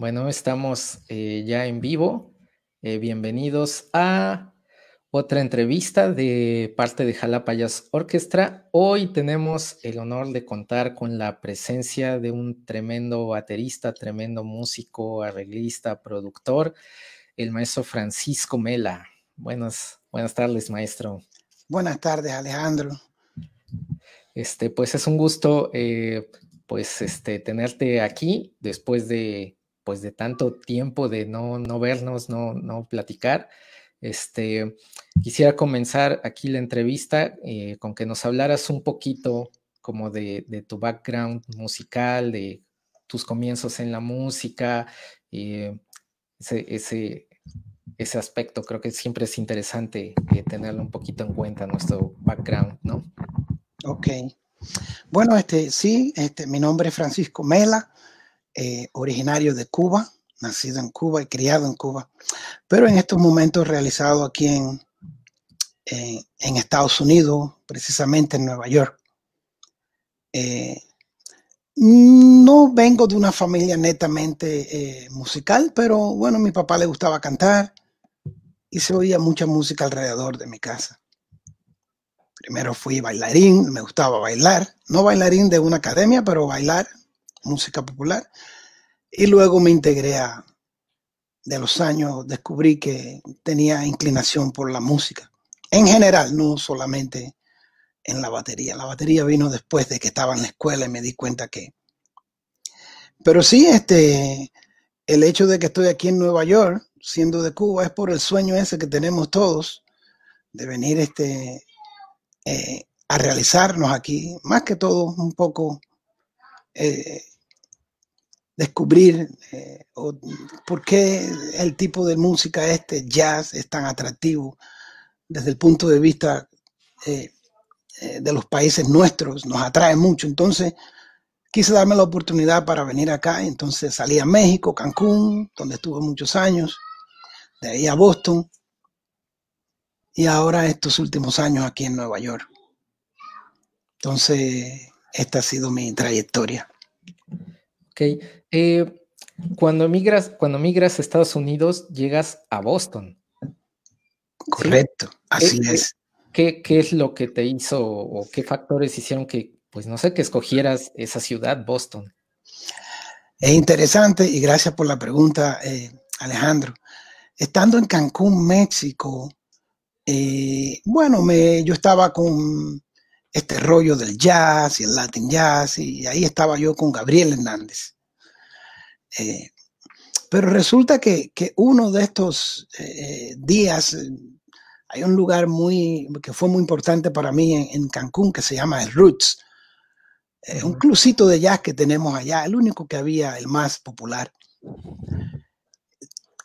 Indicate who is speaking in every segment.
Speaker 1: Bueno, estamos eh, ya en vivo. Eh, bienvenidos a otra entrevista de parte de Jalapayas Orquestra. Hoy tenemos el honor de contar con la presencia de un tremendo baterista, tremendo músico, arreglista, productor, el maestro Francisco Mela. Buenas, buenas tardes, maestro.
Speaker 2: Buenas tardes, Alejandro.
Speaker 1: Este, pues es un gusto, eh, pues, este, tenerte aquí después de pues de tanto tiempo de no, no vernos, no, no platicar. Este, quisiera comenzar aquí la entrevista eh, con que nos hablaras un poquito como de, tu background musical, de tus comienzos en la música, eh, ese, ese, aspecto. Creo que siempre es interesante eh, tenerlo un poquito en cuenta, nuestro background,
Speaker 2: ¿no? Ok. Bueno, este, sí, este, mi nombre es Francisco Mela. Eh, originario de Cuba, nacido en Cuba y criado en Cuba, pero en estos momentos realizado aquí en, en, Estados Unidos, precisamente en Nueva York. Eh, no vengo de una familia netamente eh, musical, pero bueno, a mi papá le gustaba cantar y se oía mucha música alrededor de mi casa. Primero fui bailarín, me gustaba bailar, no bailarín de una academia, pero bailar música popular. Y luego me integré a, de los años, descubrí que tenía inclinación por la música. En general, no solamente en la batería. La batería vino después de que estaba en la escuela y me di cuenta que... Pero sí, este, el hecho de que estoy aquí en Nueva York, siendo de Cuba, es por el sueño ese que tenemos todos de venir este, eh, a realizarnos aquí, más que todo un poco eh, descubrir eh, por qué el tipo de música este jazz es tan atractivo desde el punto de vista eh, eh, de los países nuestros, nos atrae mucho. Entonces, quise darme la oportunidad para venir acá, entonces salí a México, Cancún, donde estuve muchos años, de ahí a Boston, y ahora estos últimos años aquí en Nueva York. Entonces, esta ha sido mi trayectoria.
Speaker 1: Ok. Eh, cuando, migras, cuando migras a Estados Unidos, llegas a Boston.
Speaker 2: Correcto,
Speaker 1: así es. ¿qué, ¿Qué es lo que te hizo o qué factores hicieron que, pues no sé, que escogieras esa ciudad, Boston?
Speaker 2: Es eh, interesante y gracias por la pregunta, eh, Alejandro. Estando en Cancún, México, bueno, yo estaba con este rollo del jazz y el Latin jazz, y ahí estaba yo con Gabriel Hernández. Eh, pero resulta que, uno de estos eh, días, eh, hay un lugar muy, que fue muy importante para mí en, Cancún que se llama El Roots, es un clubcito de jazz que tenemos allá, el único que había, el más popular.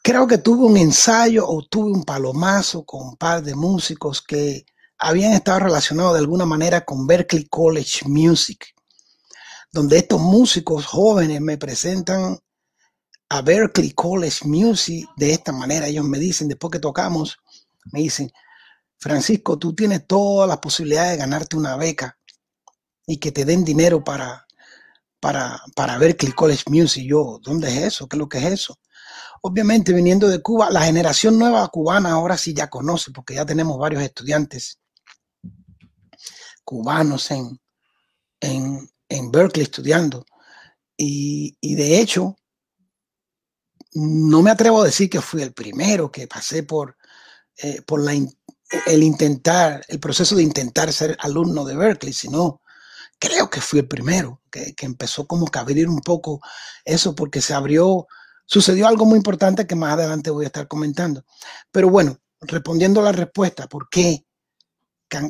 Speaker 2: Creo que tuve un ensayo o tuve un palomazo con un par de músicos que habían estado relacionados de alguna manera con Berkeley College Music, donde estos músicos jóvenes me presentan a Berkeley College Music de esta manera. Ellos me dicen, después que tocamos, me dicen, Francisco, tú tienes todas las posibilidades de ganarte una beca y que te den dinero para, para, Berkeley College Music. Yo, ¿dónde es eso? ¿Qué es lo que es eso? Obviamente, viniendo de Cuba, la generación nueva cubana ahora sí ya conoce, porque ya tenemos varios estudiantes cubanos en, Berkeley estudiando. Y, de hecho, no me atrevo a decir que fui el primero que pasé por, eh, por el intentar, el proceso de intentar ser alumno de Berkeley, sino creo que fui el primero que, que empezó como que abrir un poco eso porque se abrió, sucedió algo muy importante que más adelante voy a estar comentando. Pero bueno, respondiendo a la respuesta, ¿por qué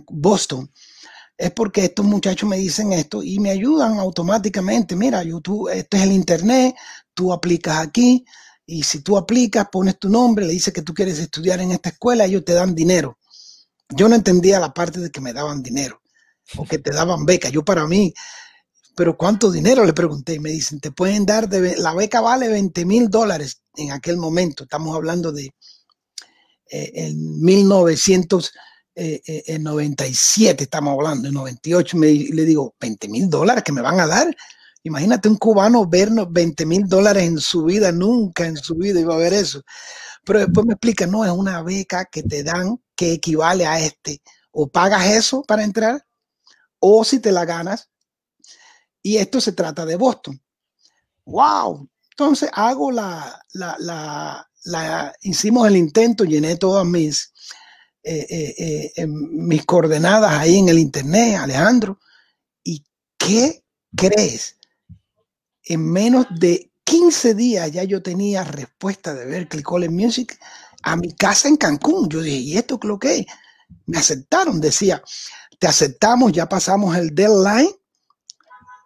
Speaker 2: Boston? es porque estos muchachos me dicen esto y me ayudan automáticamente. Mira, YouTube, esto es el Internet, tú aplicas aquí y si tú aplicas, pones tu nombre, le dices que tú quieres estudiar en esta escuela, ellos te dan dinero. Yo no entendía la parte de que me daban dinero o que te daban beca. Yo para mí, pero ¿cuánto dinero? Le pregunté y me dicen, te pueden dar, de, la beca vale 20 mil dólares en aquel momento. Estamos hablando de eh, en 1900. Eh, eh, en 97, estamos hablando, en 98, me, le digo, 20 mil dólares que me van a dar. Imagínate un cubano vernos 20 mil dólares en su vida, nunca en su vida iba a ver eso. Pero después me explica, no, es una beca que te dan que equivale a este. O pagas eso para entrar, o si te la ganas. Y esto se trata de Boston. ¡Wow! Entonces hago la, la, la, hicimos el intento, llené todas mis, eh, eh, eh, mis coordenadas ahí en el internet, Alejandro. ¿Y qué crees? En menos de 15 días ya yo tenía respuesta de Berkeley College Music a mi casa en Cancún. Yo dije, ¿y esto qué lo que Me aceptaron, decía, te aceptamos, ya pasamos el deadline.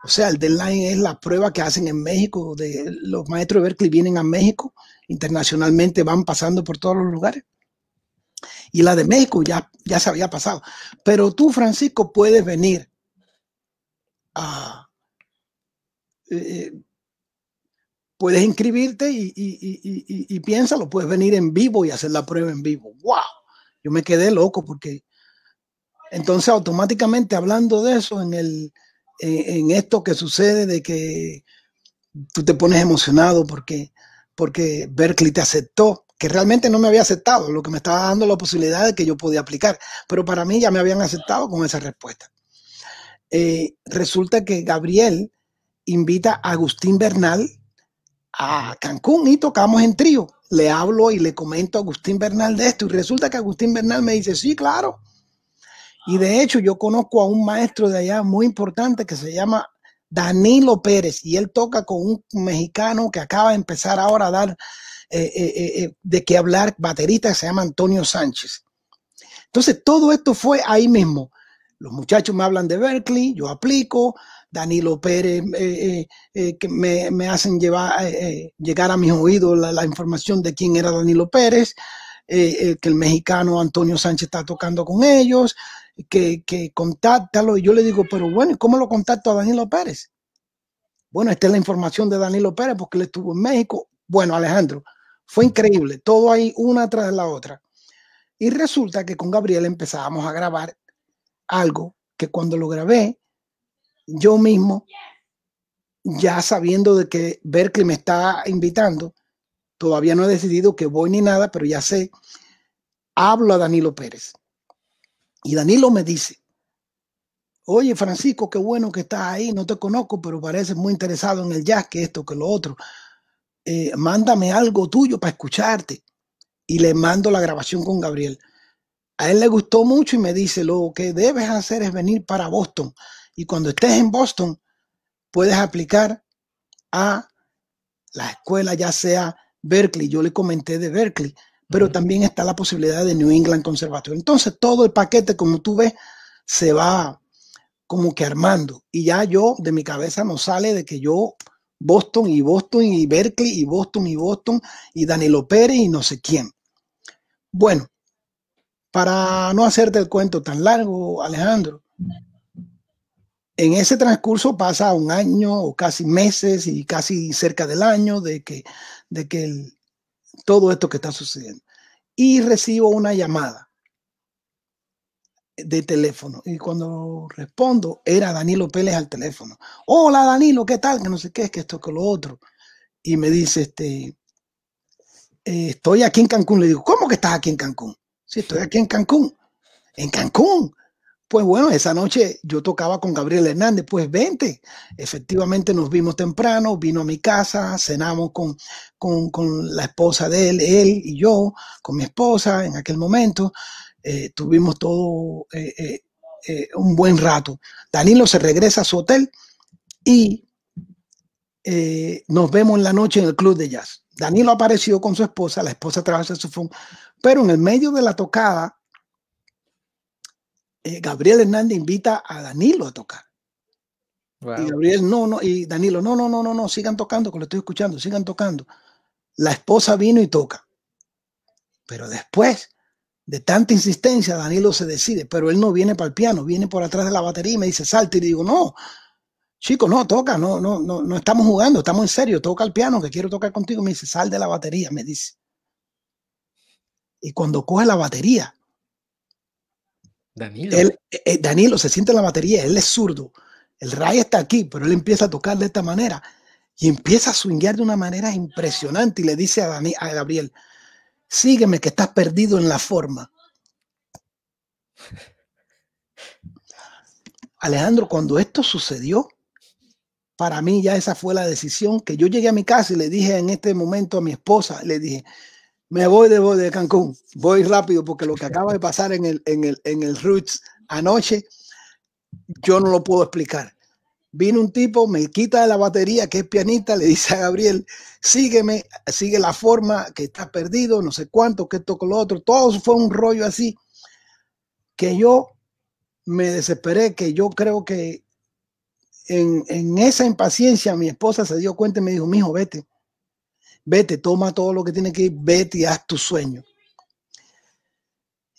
Speaker 2: O sea, el deadline es la prueba que hacen en México. De, los maestros de Berkeley vienen a México internacionalmente, van pasando por todos los lugares. Y la de México ya, ya se había pasado. Pero tú, Francisco, puedes venir a... Eh, puedes inscribirte y, piénsalo, puedes venir en vivo y hacer la prueba en vivo. ¡Wow! Yo me quedé loco porque entonces automáticamente hablando de eso, en, esto que sucede de que tú te pones emocionado porque, porque Berkeley te aceptó, que realmente no me había aceptado, lo que me estaba dando la posibilidad de que yo podía aplicar, pero para mí ya me habían aceptado con esa respuesta. Eh, resulta que Gabriel invita a Agustín Bernal a Cancún y tocamos en trío. Le hablo y le comento a Agustín Bernal de esto y resulta que Agustín Bernal me dice, sí, claro. Y de hecho yo conozco a un maestro de allá muy importante que se llama Danilo Pérez y él toca con un mexicano que acaba de empezar ahora a dar eh, eh, eh, de qué hablar, baterista que se llama Antonio Sánchez. Entonces, todo esto fue ahí mismo. Los muchachos me hablan de Berkeley, yo aplico, Danilo Pérez, que me, hacen llevar, llegar a mis oídos la, información de quién era Danilo Pérez, que el mexicano Antonio Sánchez está tocando con ellos, que, que contáctalo. Y yo le digo, pero bueno, ¿cómo lo contacto a Danilo Pérez? Bueno, esta es la información de Danilo Pérez porque él estuvo en México. Bueno, Alejandro, fue increíble, todo ahí una tras la otra. Y resulta que con Gabriel empezábamos a grabar algo que cuando lo grabé, yo mismo, ya sabiendo de que Berkeley me está invitando, todavía no he decidido que voy ni nada, pero ya sé, hablo a Danilo Pérez. Y Danilo me dice, oye Francisco, qué bueno que estás ahí, no te conozco, pero pareces muy interesado en el jazz, que esto, que lo otro. Eh, mándame algo tuyo para escucharte. Y le mando la grabación con Gabriel. A él le gustó mucho y me dice, lo que debes hacer es venir para Boston. Y cuando estés en Boston, puedes aplicar a la escuela, ya sea Berkeley. Yo le comenté de Berkeley, pero también está la posibilidad de New England Conservatory. Entonces, todo el paquete, como tú ves, se va como que armando. Y ya yo, de mi cabeza, no sale de que yo Boston y Boston y Berkeley y Boston y Boston y Danilo Pérez y no sé quién. Bueno, para no hacerte el cuento tan largo, Alejandro, en ese transcurso pasa un año o casi meses y casi cerca del año de que, de que todo esto que está sucediendo. Y recibo una llamada de teléfono. Y cuando respondo, era Danilo Pérez al teléfono. Hola Danilo, ¿qué tal? Que no sé qué, es que esto, que lo otro. Y me dice, este, eh, estoy aquí en Cancún. Le digo, ¿cómo que estás aquí en Cancún? Sí, estoy aquí en Cancún. En Cancún. Pues bueno, esa noche yo tocaba con Gabriel Hernández, pues 20. Efectivamente nos vimos temprano, vino a mi casa, cenamos con, con, con la esposa de él, él y yo, con mi esposa en aquel momento. Eh, tuvimos todo eh, eh, un buen rato. Danilo se regresa a su hotel y nos vemos en la noche en el club de jazz. Danilo apareció con su esposa, la esposa trabaja su phone. pero en el medio de la tocada, Gabriel Hernández invita a Danilo a tocar. Y Gabriel, no, no, y Danilo, no, no, no, no, no, sigan tocando, que lo estoy escuchando, sigan tocando. La esposa vino y toca. Pero después de tanta insistencia, Danilo se decide, pero él no viene para el piano, viene por atrás de la batería y me dice, salte. Y digo, no, chico, no, toca, no, no, no, no estamos jugando, estamos en serio, toca el piano que quiero tocar contigo. Me dice, sal de la batería, me dice. Y cuando coge la batería, Danilo. Eh, eh, se siente en la batería, él es zurdo. El Ray está aquí, pero él empieza a tocar de esta manera y empieza a swinguear de una manera impresionante y le dice a, a Gabriel, Sígueme que estás perdido en la forma. Alejandro, cuando esto sucedió, para mí ya esa fue la decisión que yo llegué a mi casa y le dije en este momento a mi esposa, le dije, me voy de, de Cancún, voy rápido porque lo que acaba de pasar en el, en el, en el Roots anoche, yo no lo puedo explicar. Vino un tipo, me quita de la batería, que es pianista, le dice a Gabriel, sígueme, sigue la forma, que está perdido, no sé cuánto, que toco lo otro. Todo fue un rollo así que yo me desesperé, que yo creo que en, en esa impaciencia mi esposa se dio cuenta y me dijo, mijo, vete, vete, toma todo lo que tiene que ir, vete y haz tu sueño.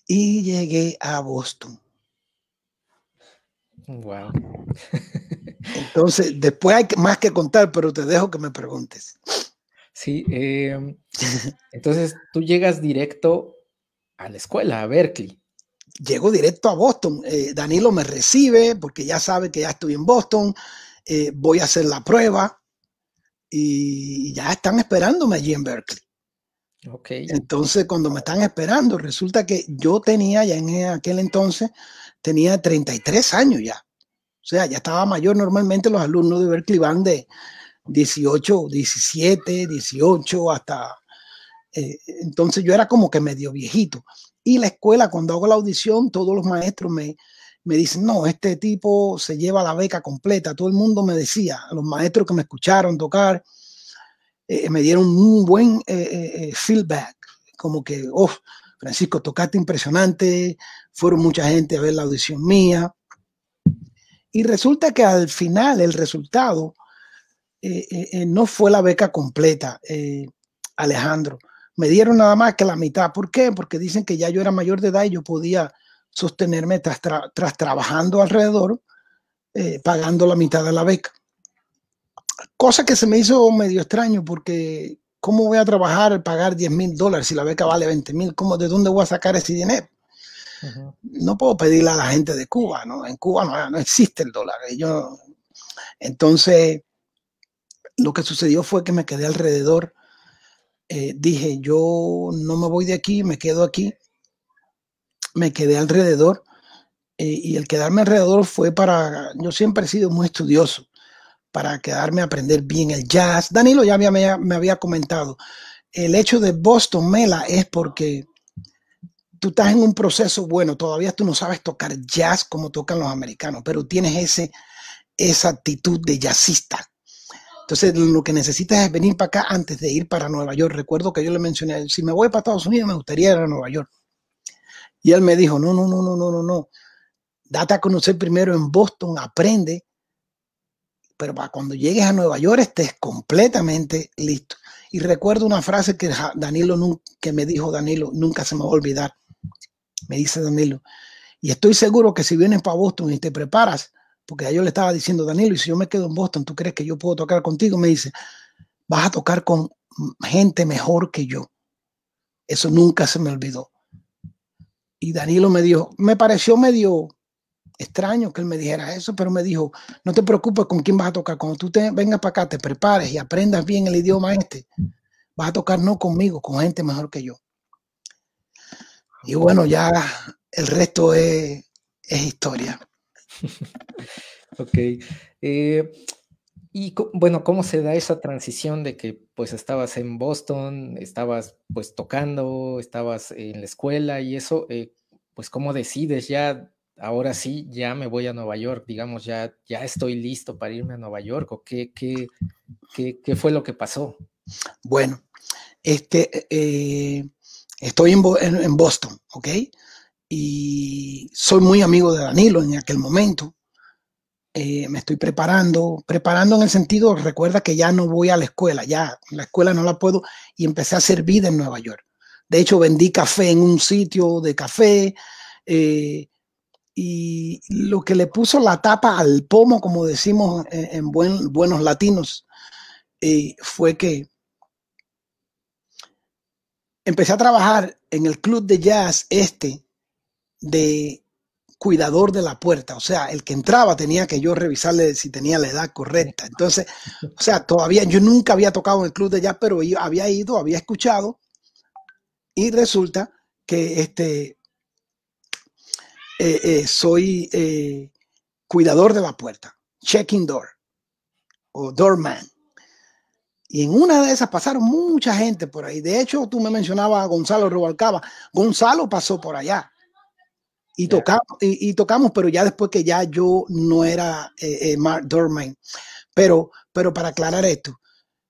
Speaker 2: Y llegué a Boston. Wow. Entonces, después hay más que contar, pero te dejo que me preguntes. Sí, em, entonces tú llegas directo a la escuela, a Berkeley. Llego directo a Boston. Eh, Danilo me recibe porque ya sabe que ya estoy en Boston. Eh, voy a hacer la prueba y ya están esperándome allí en Berkeley. Okay. Entonces, cuando me están esperando, resulta que yo tenía ya en aquel entonces, tenía 33 años ya. O sea, ya estaba mayor normalmente los alumnos de Berkeley van de 18, 17, 18 hasta... Eh, entonces yo era como que medio viejito. Y la escuela, cuando hago la audición, todos los maestros me, me dicen, no, este tipo se lleva la beca completa. Todo el mundo me decía, los maestros que me escucharon tocar, eh, me dieron un buen eh, feedback, como que, oh, Francisco, tocaste impresionante, fueron mucha gente a ver la audición mía. Y resulta que al final el resultado eh, eh, eh, no fue la beca completa, Alejandro. Me dieron nada más que la mitad. ¿Por qué? Porque dicen que ya yo era mayor de edad y yo podía sostenerme tras, trabajando alrededor, pagando la mitad de la beca. Cosa que se me hizo medio extraño porque ¿cómo voy a trabajar, pagar 10 mil dólares si la beca vale 20 mil? ¿Cómo, ¿De dónde voy a sacar ese dinero? No puedo pedirle a la gente de Cuba, ¿no? En Cuba no, existe el dólar. entonces, lo que sucedió fue que me quedé alrededor. Eh, dije, yo no me voy de aquí, me quedo aquí. Me quedé alrededor. Eh, y el quedarme alrededor fue para, yo siempre he sido muy estudioso, para quedarme a aprender bien el jazz. Danilo ya me había comentado, el hecho de Boston Mela es porque tú estás en un proceso bueno, todavía tú no sabes tocar jazz como tocan los americanos, pero tienes ese, esa actitud de jazzista. Entonces, lo que necesitas es venir para acá antes de ir para Nueva York. Recuerdo que yo le mencioné, si me voy para Estados Unidos, me gustaría ir a Nueva York. Y él me dijo, no, no, no, no, no, no, no. Date a conocer primero en Boston, aprende, pero para cuando llegues a Nueva York estés completamente listo. Y recuerdo una frase que Danilo que me dijo Danilo, nunca se me va a olvidar me dice Danilo. Y estoy seguro que si vienes para Boston y te preparas, porque yo le estaba diciendo, Danilo, y si yo me quedo en Boston, ¿tú crees que yo puedo tocar contigo? Me dice, vas a tocar con gente mejor que yo. Eso nunca se me olvidó. Y Danilo me dijo, me pareció medio extraño que él me dijera eso, pero me dijo, no te preocupes con quién vas a tocar. Cuando tú te, vengas para acá, te prepares y aprendas bien el idioma este, vas a tocar no conmigo, con gente mejor que yo. Y bueno, ya el resto es, historia.
Speaker 1: ok. Eh, y bueno, ¿cómo se da esa transición de que pues estabas en Boston, estabas pues tocando, estabas en la escuela y eso, eh, pues cómo decides ya, ahora sí, ya me voy a Nueva York, digamos, ya, ya estoy listo para irme a Nueva York o qué, qué, qué, fue lo que
Speaker 2: pasó? Bueno, este, eh, Estoy en, Boston, ¿ok? Y soy muy amigo de Danilo en aquel momento. Eh, me estoy preparando, preparando en el sentido, recuerda que ya no voy a la escuela, ya la escuela no la puedo, y empecé a hacer vida en Nueva York. De hecho, vendí café en un sitio de café, eh, y lo que le puso la tapa al pomo, como decimos en, buenos latinos, eh, fue que empecé a trabajar en el club de jazz este de cuidador de la puerta, o sea, el que entraba tenía que yo revisarle si tenía la edad correcta. Entonces, o sea, todavía yo nunca había tocado en el club de jazz, pero yo había ido, había escuchado y resulta que este eh, eh, soy eh, cuidador de la puerta, checking door o doorman. Y en una de esas pasaron mucha gente por ahí. De hecho, tú me mencionabas a Gonzalo Rubalcaba. Gonzalo pasó por allá. Y, tocamos, y, tocamos, pero ya después que ya yo no era eh, eh, Mark Dorman. Pero, pero para aclarar esto,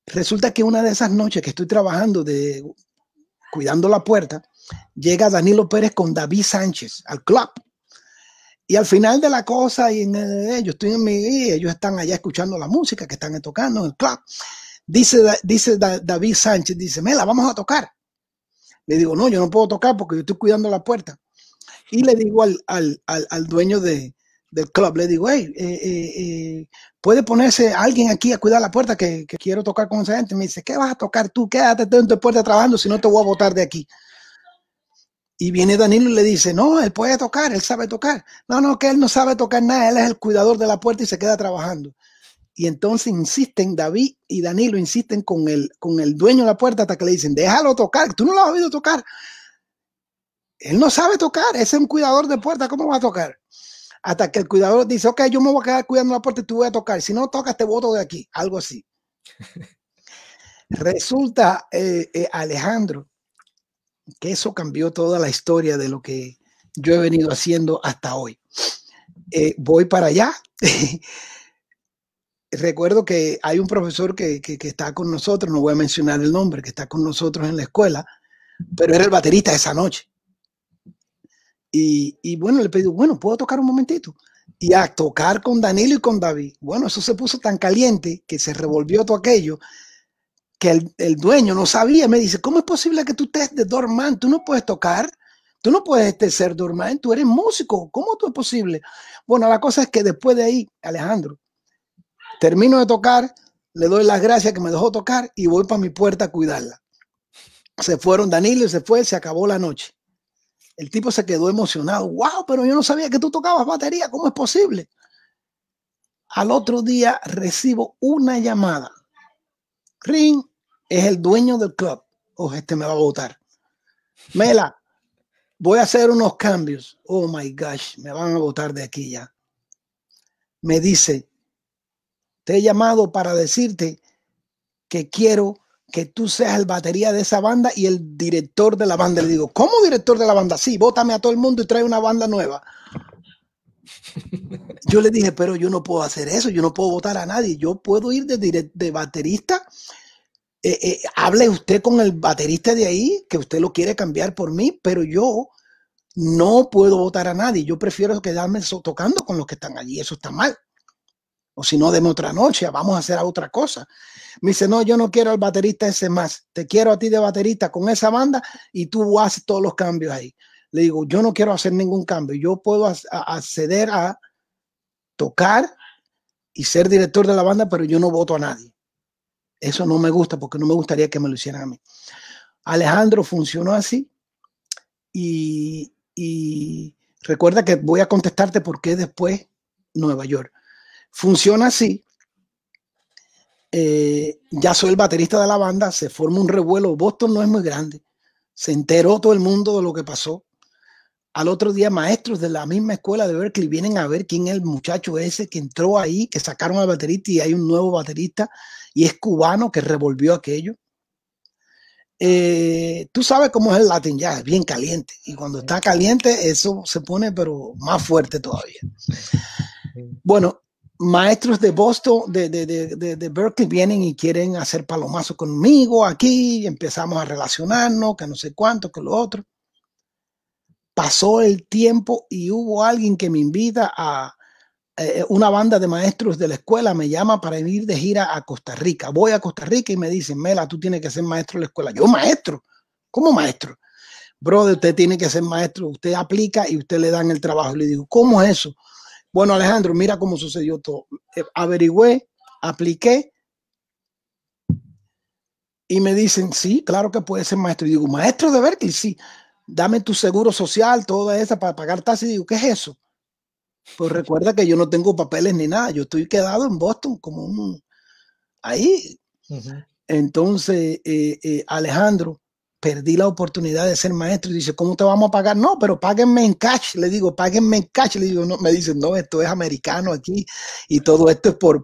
Speaker 2: resulta que una de esas noches que estoy trabajando de cuidando la puerta, llega Danilo Pérez con David Sánchez al club. Y al final de la cosa, y eh, ellos están allá escuchando la música que están tocando en el club. Dice, dice David Sánchez, dice, Mela, vamos a tocar. Le digo, no, yo no puedo tocar porque yo estoy cuidando la puerta. Y le digo al, al, dueño del club, le digo, hey, eh, eh, eh, puede ponerse alguien aquí a cuidar la puerta que, quiero tocar con esa gente. Me dice, ¿qué vas a tocar tú? Quédate dentro de puerta trabajando, si no te voy a botar de aquí. Y viene Danilo y le dice, no, él puede tocar, él sabe tocar. No, no, que él no sabe tocar nada, él es el cuidador de la puerta y se queda trabajando. Y entonces insisten, David y Danilo insisten con el, con el dueño de la puerta hasta que le dicen, déjalo tocar, tú no lo has oído tocar. Él no sabe tocar, es un cuidador de puerta, ¿cómo va a tocar? Hasta que el cuidador dice, ok, yo me voy a quedar cuidando la puerta y tú voy a tocar. Si no tocas, te voto de aquí, algo así. Resulta, eh, eh, Alejandro, que eso cambió toda la historia de lo que yo he venido haciendo hasta hoy. Eh, voy para allá. recuerdo que hay un profesor que, está con nosotros, no voy a mencionar el nombre, que está con nosotros en la escuela, pero era el baterista esa noche. Y, bueno, le pedí, bueno, ¿puedo tocar un momentito? Y a tocar con Danilo y con David. Bueno, eso se puso tan caliente que se revolvió todo aquello que el, dueño no sabía. Me dice, ¿cómo es posible que tú estés de dormant? Tú no puedes tocar. Tú no puedes este, ser dormant, tú eres músico. ¿Cómo tú es posible? Bueno, la cosa es que después de ahí, Alejandro, Termino de tocar, le doy las gracias que me dejó tocar y voy para mi puerta a cuidarla. Se fueron Danilo se fue, se acabó la noche. El tipo se quedó emocionado. ¡Wow! Pero yo no sabía que tú tocabas batería. ¿Cómo es posible? Al otro día recibo una llamada. Ring es el dueño del club. Oh, este me va a votar. Mela, voy a hacer unos cambios. Oh my gosh, me van a votar de aquí ya. Me dice, te he llamado para decirte que quiero que tú seas el batería de esa banda y el director de la banda. Le digo, ¿cómo director de la banda? Sí, bótame a todo el mundo y trae una banda nueva. Yo le dije, pero yo no puedo hacer eso, yo no puedo votar a nadie, yo puedo ir de, de baterista. Eh, eh, hable usted con el baterista de ahí, que usted lo quiere cambiar por mí, pero yo no puedo votar a nadie, yo prefiero quedarme tocando con los que están allí, eso está mal o si no, deme otra noche, vamos a hacer otra cosa. Me dice, no, yo no quiero al baterista ese más, te quiero a ti de baterista con esa banda y tú haces todos los cambios ahí. Le digo, yo no quiero hacer ningún cambio, yo puedo acceder a tocar y ser director de la banda, pero yo no voto a nadie. Eso no me gusta porque no me gustaría que me lo hicieran a mí. Alejandro funcionó así y, y recuerda que voy a contestarte por qué después Nueva York. Funciona así. Eh, ya soy el baterista de la banda, se forma un revuelo. Boston no es muy grande. Se enteró todo el mundo de lo que pasó. Al otro día, maestros de la misma escuela de Berkeley vienen a ver quién es el muchacho ese que entró ahí, que sacaron al baterista y hay un nuevo baterista y es cubano que revolvió aquello. Eh, tú sabes cómo es el ya es bien caliente. Y cuando está caliente, eso se pone, pero más fuerte todavía. Bueno, maestros de Boston, de, de, Berkeley, vienen y quieren hacer palomazo conmigo aquí, empezamos a relacionarnos, que no sé cuánto, que lo otro. Pasó el tiempo y hubo alguien que me invita a eh, una banda de maestros de la escuela, me llama para ir de gira a Costa Rica. Voy a Costa Rica y me dicen, Mela, tú tienes que ser maestro de la escuela. Yo, maestro, ¿cómo maestro? Brother, usted tiene que ser maestro, usted aplica y usted le dan el trabajo. Le digo, ¿cómo es eso? Bueno, Alejandro, mira cómo sucedió todo. Eh, averigüé, apliqué y me dicen, sí, claro que puede ser maestro. Y digo, maestro de Berkeley, sí, dame tu seguro social, toda esa para pagar tasas Y digo, ¿qué es eso? Pues recuerda que yo no tengo papeles ni nada, yo estoy quedado en Boston como un... Ahí. Entonces, eh, eh, Alejandro, perdí la oportunidad de ser maestro. Y dice, ¿cómo te vamos a pagar? No, pero páguenme en cash. Le digo, páguenme en cash. Le digo, no, me dicen, no, esto es americano aquí y todo esto es por,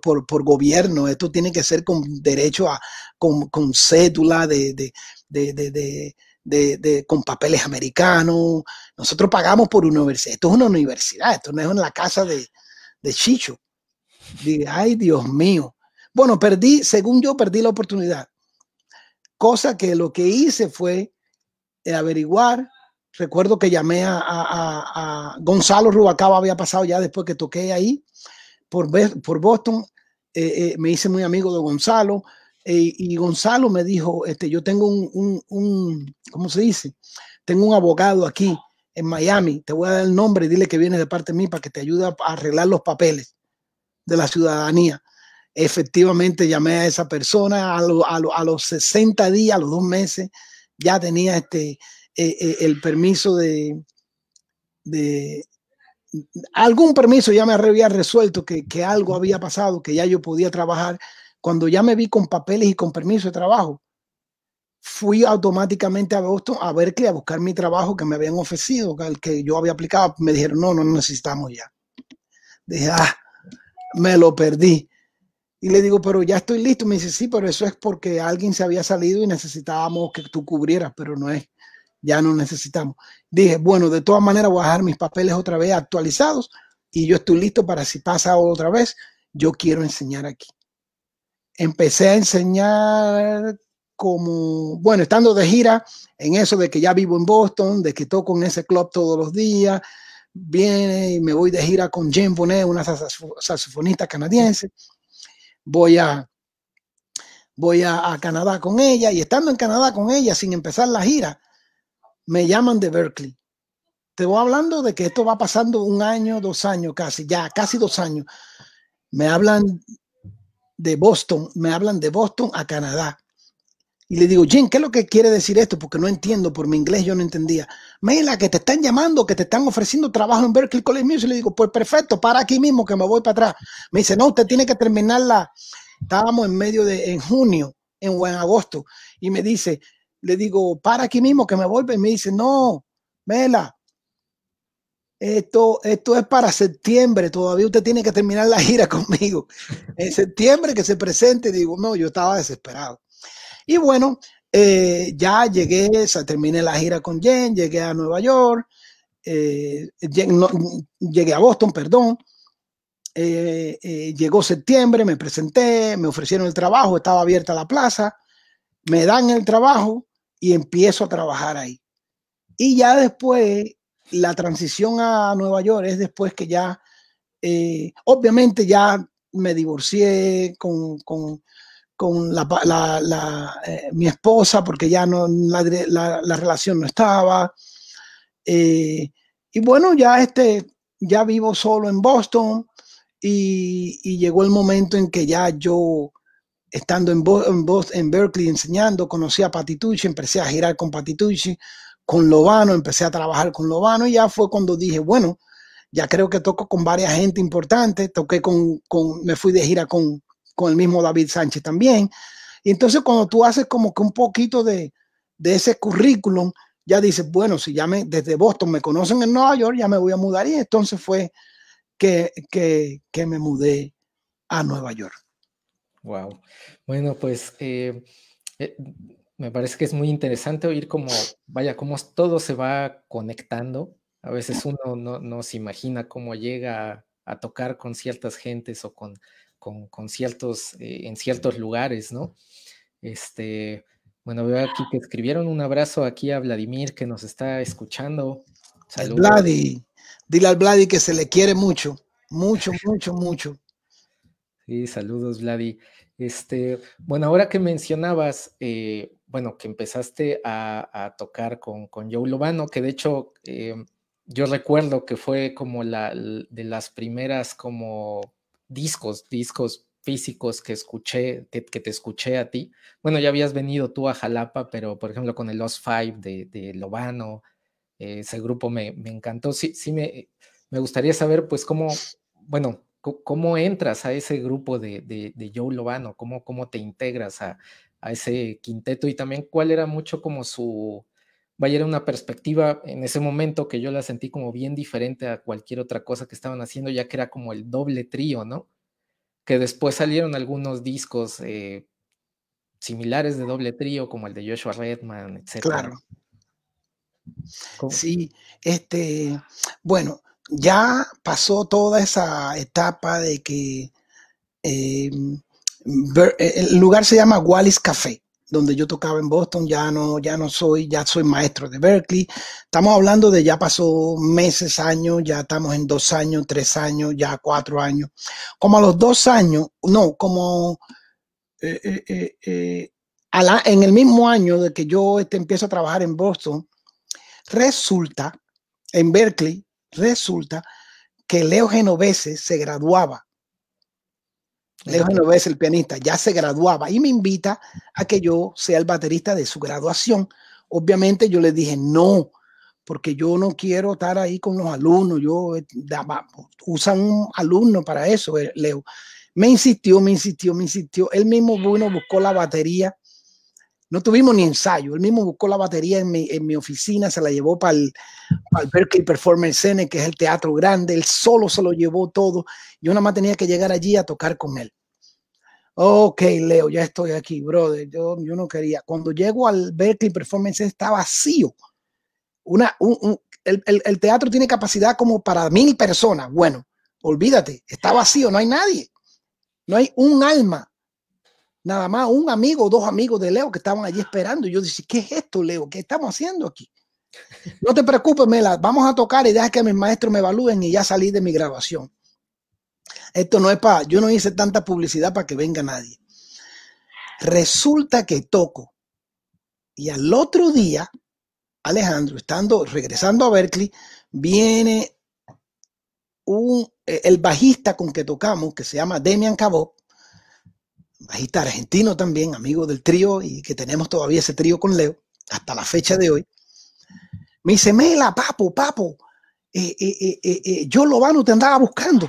Speaker 2: gobierno. Esto tiene que ser con derecho a, con, cédula de, con papeles americanos. Nosotros pagamos por universidad. Esto es una universidad, esto no es en la casa de, Chicho. Dije, ay, Dios mío. Bueno, perdí, según yo, perdí la oportunidad Cosa que lo que hice fue eh, averiguar. Recuerdo que llamé a, Gonzalo Rubacaba, había pasado ya después que toqué ahí por, por Boston. Eh, eh, me hice muy amigo de Gonzalo y Gonzalo me dijo, este, yo tengo un, un, ¿cómo se dice? Tengo un abogado aquí en Miami, te voy a dar el nombre y dile que vienes de parte de mí para que te ayude a arreglar los papeles de la ciudadanía. Efectivamente llamé a esa persona a, los 60 días, a los dos meses, ya tenía este, eh, eh, el permiso de, de, algún permiso, ya me había resuelto que, algo había pasado, que ya yo podía trabajar. Cuando ya me vi con papeles y con permiso de trabajo, fui automáticamente a Boston, a ver que a buscar mi trabajo que me habían ofrecido, que yo había aplicado. Me dijeron, no, no necesitamos ya. Dije, ah, me lo perdí. Y le digo, pero ya estoy listo. Me dice, sí, pero eso es porque alguien se había salido y necesitábamos que tú cubrieras, pero no es, ya no necesitamos. Dije, bueno, de todas maneras voy a dejar mis papeles otra vez actualizados y yo estoy listo para si pasa otra vez, yo quiero enseñar aquí. Empecé a enseñar como, bueno, estando de gira en eso de que ya vivo en Boston, de que toco en ese club todos los días, viene y me voy de gira con Jane Bonet, una saxofonista canadiense voy a voy a, Canadá con ella y estando en Canadá con ella sin empezar la gira, me llaman de Berkeley. Te voy hablando de que esto va pasando un año, dos años casi, ya casi dos años. Me hablan de Boston, me hablan de Boston a Canadá. Y le digo, Jim, ¿qué es lo que quiere decir esto? Porque no entiendo, por mi inglés yo no entendía. Mela, que te están llamando, que te están ofreciendo trabajo en Berkeley College Music. Le digo, pues perfecto, para aquí mismo que me voy para atrás. Me dice, no, usted tiene que terminarla. Estábamos en medio de, en junio, en, agosto. Y me dice, le digo, para aquí mismo que me voy. Y me dice, no, Mela, esto, esto es para septiembre, todavía usted tiene que terminar la gira conmigo. En septiembre que se presente, digo, no, yo estaba desesperado. Y bueno, eh, ya llegué, terminé la gira con Jen, llegué a Nueva York, eh, llegué a Boston, perdón. Eh, llegó septiembre, me presenté, me ofrecieron el trabajo, estaba abierta la plaza, me dan el trabajo y empiezo a trabajar ahí. Y ya después, la transición a Nueva York es después que ya, obviamente ya me divorcié con con eh, mi esposa porque ya no la, relación no estaba. Eh, y bueno, ya, este, ya vivo solo en Boston y, llegó el momento en que ya yo, estando en, Berkeley enseñando, conocí a Patitucci, empecé a girar con Patitucci, con Lobano, empecé a trabajar con Lobano y ya fue cuando dije, bueno, ya creo que toco con varias gente importante, toqué con, con me fui de gira con con el mismo David Sánchez también. Y entonces cuando tú haces como que un poquito de, ese currículum, ya dices, bueno, si ya desde Boston me conocen en Nueva York, ya me voy a mudar. Y entonces fue que, me mudé a Nueva
Speaker 1: York. Wow. Bueno, pues eh, eh, me parece que es muy interesante oír cómo, vaya, cómo todo se va conectando. A veces uno no, se imagina cómo llega a tocar con ciertas gentes o con con, ciertos, eh, en ciertos lugares, ¿no? Este, bueno, veo aquí que escribieron un abrazo aquí a Vladimir que nos está escuchando.
Speaker 2: Saludos. Vladi, dile al Vladi que se le quiere mucho, mucho, mucho, mucho.
Speaker 1: Sí, saludos, Vladi. Este, bueno, ahora que mencionabas, eh, bueno, que empezaste a, tocar con, Joe Lobano, que de hecho eh, yo recuerdo que fue como la de las primeras como discos, discos físicos que escuché, que, que, te escuché a ti. Bueno, ya habías venido tú a Jalapa, pero por ejemplo con el Lost Five de, de Lobano, eh, ese grupo me, me, encantó. Sí, sí me, me gustaría saber pues cómo, bueno, cómo entras a ese grupo de, de, Joe Lobano, cómo, cómo te integras a, a, ese quinteto y también cuál era mucho como su, Vaya, era una perspectiva en ese momento que yo la sentí como bien diferente a cualquier otra cosa que estaban haciendo, ya que era como el doble trío, ¿no? Que después salieron algunos discos eh, similares de doble trío, como el de Joshua Redman, etc. Claro.
Speaker 2: Sí, este, bueno, ya pasó toda esa etapa de que em, el lugar se llama Wallis Café donde yo tocaba en Boston, ya no, ya no soy, ya soy maestro de Berkeley. Estamos hablando de ya pasó meses, años, ya estamos en dos años, tres años, ya cuatro años. Como a los dos años, no, como eh, eh, eh, en el mismo año de que yo este, empiezo a trabajar en Boston, resulta, en Berkeley, resulta que Leo Genovese se graduaba Leo no ves el pianista, ya se graduaba y me invita a que yo sea el baterista de su graduación. Obviamente yo le dije no, porque yo no quiero estar ahí con los alumnos, yo eh, usan un alumno para eso, eh, Leo. Me insistió, me insistió, me insistió. Él mismo bueno buscó la batería no tuvimos ni ensayo. Él mismo buscó la batería en mi, oficina, se la llevó para el, Berkeley Performance Center, que es el teatro grande. Él solo se lo llevó todo. Yo nada más tenía que llegar allí a tocar con él. Ok, Leo, ya estoy aquí, brother. Yo, no quería. Cuando llego al Berkeley Performance Center, está vacío. Una, el, el teatro tiene capacidad como para mil personas. Bueno, olvídate, está vacío, no hay nadie. No hay un alma nada más un amigo dos amigos de Leo que estaban allí esperando. Y yo dije, ¿qué es esto, Leo? ¿Qué estamos haciendo aquí? No te preocupes, Mela, vamos a tocar y deja que mis maestros me evalúen y ya salí de mi grabación. Esto no es para, yo no hice tanta publicidad para que venga nadie. Resulta que toco. Y al otro día, Alejandro, estando, regresando a Berkeley, viene eh, el bajista con que tocamos, que se llama Demian Cabot, bajista argentino también, amigo del trío y que tenemos todavía ese trío con Leo hasta la fecha de hoy, me dice, Mela, papo, papo, eh, eh, eh, yo Lobano te andaba buscando.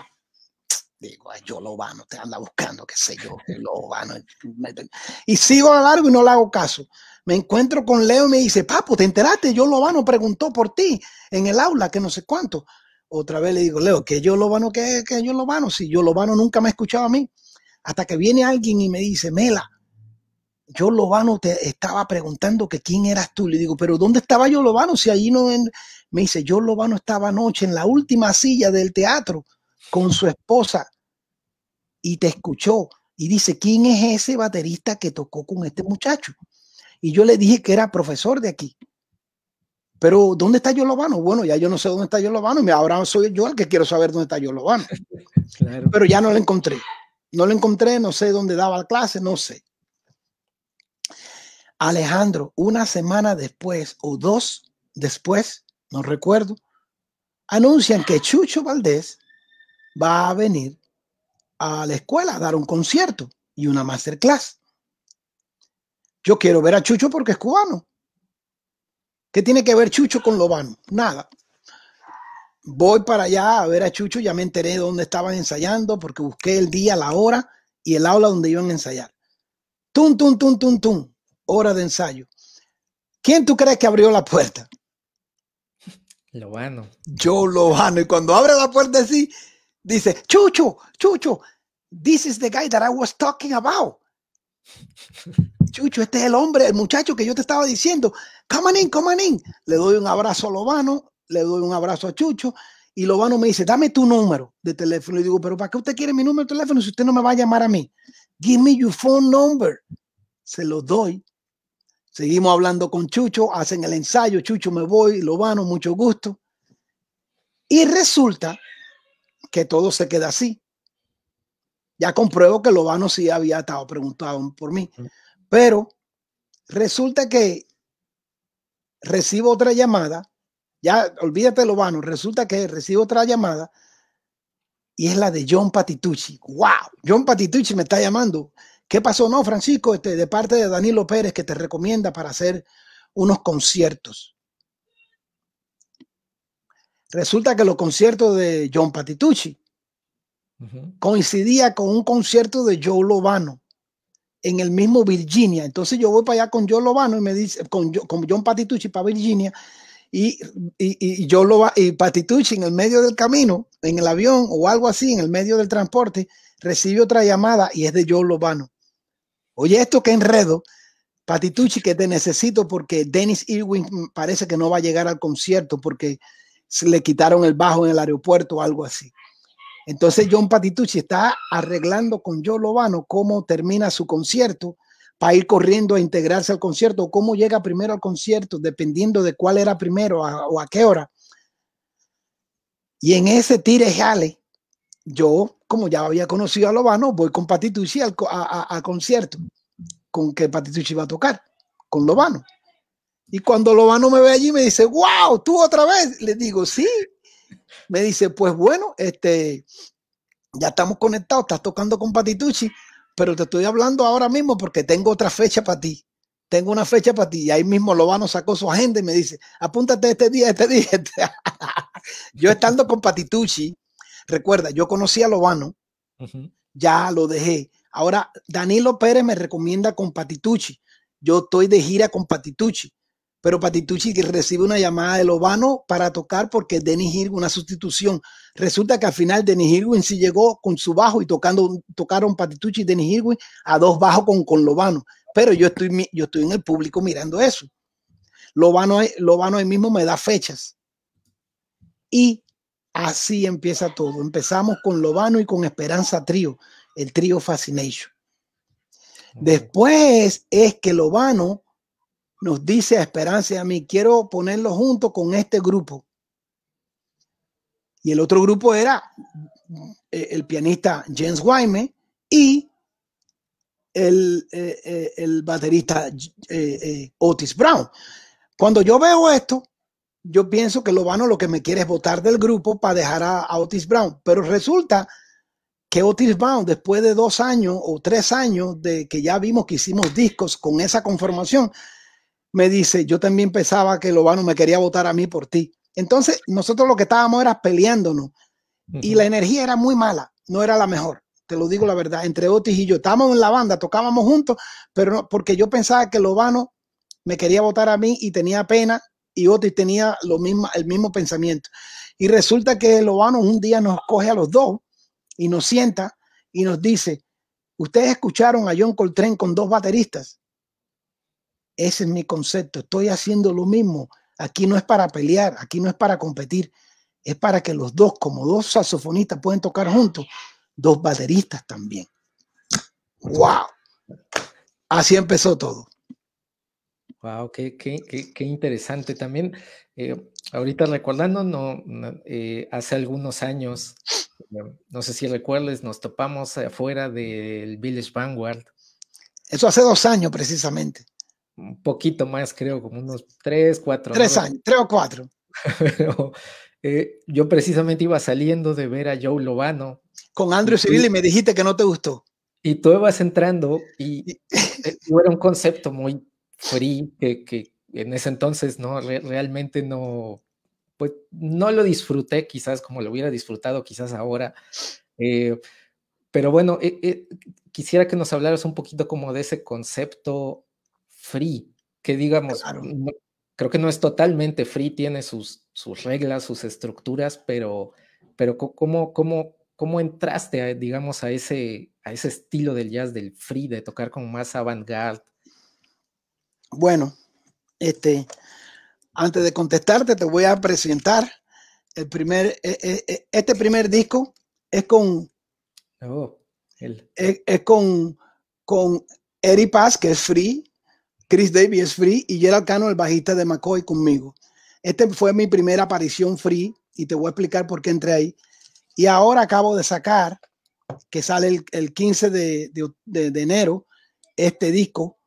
Speaker 2: Digo, yo Lobano te anda buscando, qué sé yo, Lobano. Y sigo a largo y no le hago caso. Me encuentro con Leo y me dice, papo, ¿te enteraste? Yo Lobano preguntó por ti en el aula, que no sé cuánto. Otra vez le digo, Leo, que yo lo que, que yo Lobano, si yo Lobano nunca me ha escuchado a mí. Hasta que viene alguien y me dice, Mela, yo Lobano te estaba preguntando que quién eras tú. Le digo, pero ¿dónde estaba yo Lobano? Si allí no... Me dice, yo Lobano estaba anoche en la última silla del teatro con su esposa y te escuchó y dice, ¿quién es ese baterista que tocó con este muchacho? Y yo le dije que era profesor de aquí. Pero ¿dónde está yo Lobano? Bueno, ya yo no sé dónde está yo y ahora soy yo el que quiero saber dónde está yo Claro. Pero ya no lo encontré. No lo encontré, no sé dónde daba la clase, no sé. Alejandro, una semana después o dos después, no recuerdo, anuncian que Chucho Valdés va a venir a la escuela a dar un concierto y una masterclass. Yo quiero ver a Chucho porque es cubano. ¿Qué tiene que ver Chucho con Lobano? Nada voy para allá a ver a Chucho, ya me enteré dónde estaban ensayando porque busqué el día, la hora y el aula donde iban a ensayar. Tum, tum, tum, tum, tum, hora de ensayo. ¿Quién tú crees que abrió la puerta? Lobano. Yo Lobano. Y cuando abre la puerta así, dice, Chucho, Chucho, this is the guy that I was talking about. Chucho, este es el hombre, el muchacho que yo te estaba diciendo. Come on in, come on in. Le doy un abrazo a Lobano le doy un abrazo a Chucho y Lobano me dice, dame tu número de teléfono. Y digo, pero ¿para qué usted quiere mi número de teléfono si usted no me va a llamar a mí? Give me your phone number. Se lo doy. Seguimos hablando con Chucho, hacen el ensayo, Chucho me voy, Lobano, mucho gusto. Y resulta que todo se queda así. Ya compruebo que Lobano sí había estado preguntado por mí. Pero resulta que recibo otra llamada ya, olvídate lo vano. Resulta que recibo otra llamada y es la de John Patitucci. ¡Wow! John Patitucci me está llamando. ¿Qué pasó? No, Francisco, este, de parte de Danilo Pérez, que te recomienda para hacer unos conciertos. Resulta que los conciertos de John Patitucci coincidía con un concierto de Joe Lovano en el mismo Virginia. Entonces yo voy para allá con Joe Lovano y me dice, con John Patitucci para Virginia y, yo lo Patitucci en el medio del camino, en el avión o algo así, en el medio del transporte, recibe otra llamada y es de Joe Lobano. Oye, esto que enredo, Patitucci, que te necesito porque Dennis Irwin parece que no va a llegar al concierto porque le quitaron el bajo en el aeropuerto o algo así. Entonces John Patitucci está arreglando con Joe Lobano cómo termina su concierto para ir corriendo a integrarse al concierto o cómo llega primero al concierto, dependiendo de cuál era primero o a qué hora. Y en ese tire jale, yo, como ya había conocido a Lobano, voy con Patitucci al, a, concierto, con que Patitucci va a tocar, con Lobano. Y cuando Lobano me ve allí, me dice, wow, tú otra vez. Le digo, sí. Me dice, pues bueno, este, ya estamos conectados, estás tocando con Patitucci pero te estoy hablando ahora mismo porque tengo otra fecha para ti. Tengo una fecha para ti. Y ahí mismo Lobano sacó su agenda y me dice, apúntate este día, este día. yo estando con Patitucci, recuerda, yo conocí a Lobano, ya lo dejé. Ahora, Danilo Pérez me recomienda con Patitucci. Yo estoy de gira con Patitucci pero Patitucci recibe una llamada de Lobano para tocar porque Dennis Irwin, una sustitución. Resulta que al final Dennis Irwin sí llegó con su bajo y tocando, tocaron Patitucci y Dennis Irwin a dos bajos con, Lobano. Pero yo estoy, yo estoy en el público mirando eso. Lobano, Lobano ahí mismo me da fechas. Y así empieza todo. Empezamos con Lobano y con Esperanza Trío, el trío Fascination. Después es que Lobano nos dice a Esperanza y a mí, quiero ponerlo junto con este grupo. Y el otro grupo era eh, el pianista James Waime y el, eh, eh, baterista Otis Brown. Cuando yo veo esto, yo pienso que lo a lo que me quiere es votar del grupo para dejar a, a, Otis Brown. Pero resulta que Otis Brown, después de dos años o tres años de que ya vimos que hicimos discos con esa conformación, me dice, yo también pensaba que Lobano me quería votar a mí por ti. Entonces, nosotros lo que estábamos era peleándonos y la energía era muy mala, no era la mejor. Te lo digo la verdad, entre Otis y yo. Estábamos en la banda, tocábamos juntos, pero porque yo pensaba que Lobano me quería votar a mí y tenía pena y Otis tenía lo mismo, el mismo pensamiento. Y resulta que Lobano un día nos coge a los dos y nos sienta y nos dice, ustedes escucharon a John Coltrane con dos bateristas ese es mi concepto. Estoy haciendo lo mismo. Aquí no es para pelear, aquí no es para competir. Es para que los dos, como dos saxofonistas, pueden tocar juntos, dos bateristas también. ¡Wow! Así empezó todo.
Speaker 1: Wow, qué, qué, interesante. También, eh, ahorita recordando, eh, hace algunos años, eh, no sé si recuerdes, nos topamos afuera del Village Vanguard.
Speaker 2: Eso hace dos años precisamente
Speaker 1: un poquito más, creo, como unos tres, cuatro. Tres años, tres o cuatro. Eh, yo precisamente iba saliendo de ver a Joe Lobano. Con Andrew Civil y me dijiste que no te gustó. Y tú ibas entrando y, eh, era un concepto muy free que, en ese entonces no realmente no pues, no lo disfruté quizás como lo hubiera disfrutado quizás ahora eh, pero bueno quisiera que nos hablaras un poquito como de ese concepto free, que digamos, creo que no es totalmente free, tiene sus, sus reglas, sus estructuras, pero, pero ¿cómo, entraste, digamos, a ese, a ese estilo del jazz, del free, de tocar con más avant-garde?
Speaker 2: Bueno, este, antes de contestarte, te voy a presentar el primer, e, e, e, este primer disco es con, oh, con, con Eri Paz, que es free, Chris Davies Free y Gerald Cano, el bajista de McCoy, conmigo. Este fue mi primera aparición Free y te voy a explicar por qué entré ahí. Y ahora acabo de sacar, que sale el, 15 de, enero, este disco,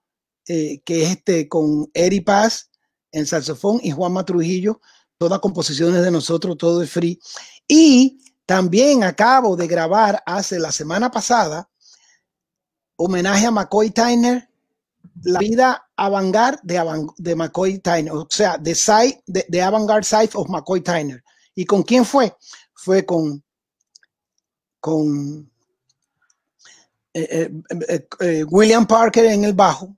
Speaker 2: eh, que es este con Eric Paz en saxofón y Juan Trujillo, todas composiciones de nosotros, todo es free. Y también acabo de grabar hace la semana pasada homenaje a McCoy Tyner la vida avant de, de McCoy Tyner, o sea, de, side, de, de side of McCoy Tyner. ¿Y con quién fue? Fue con, con eh, eh, eh, William Parker en el bajo.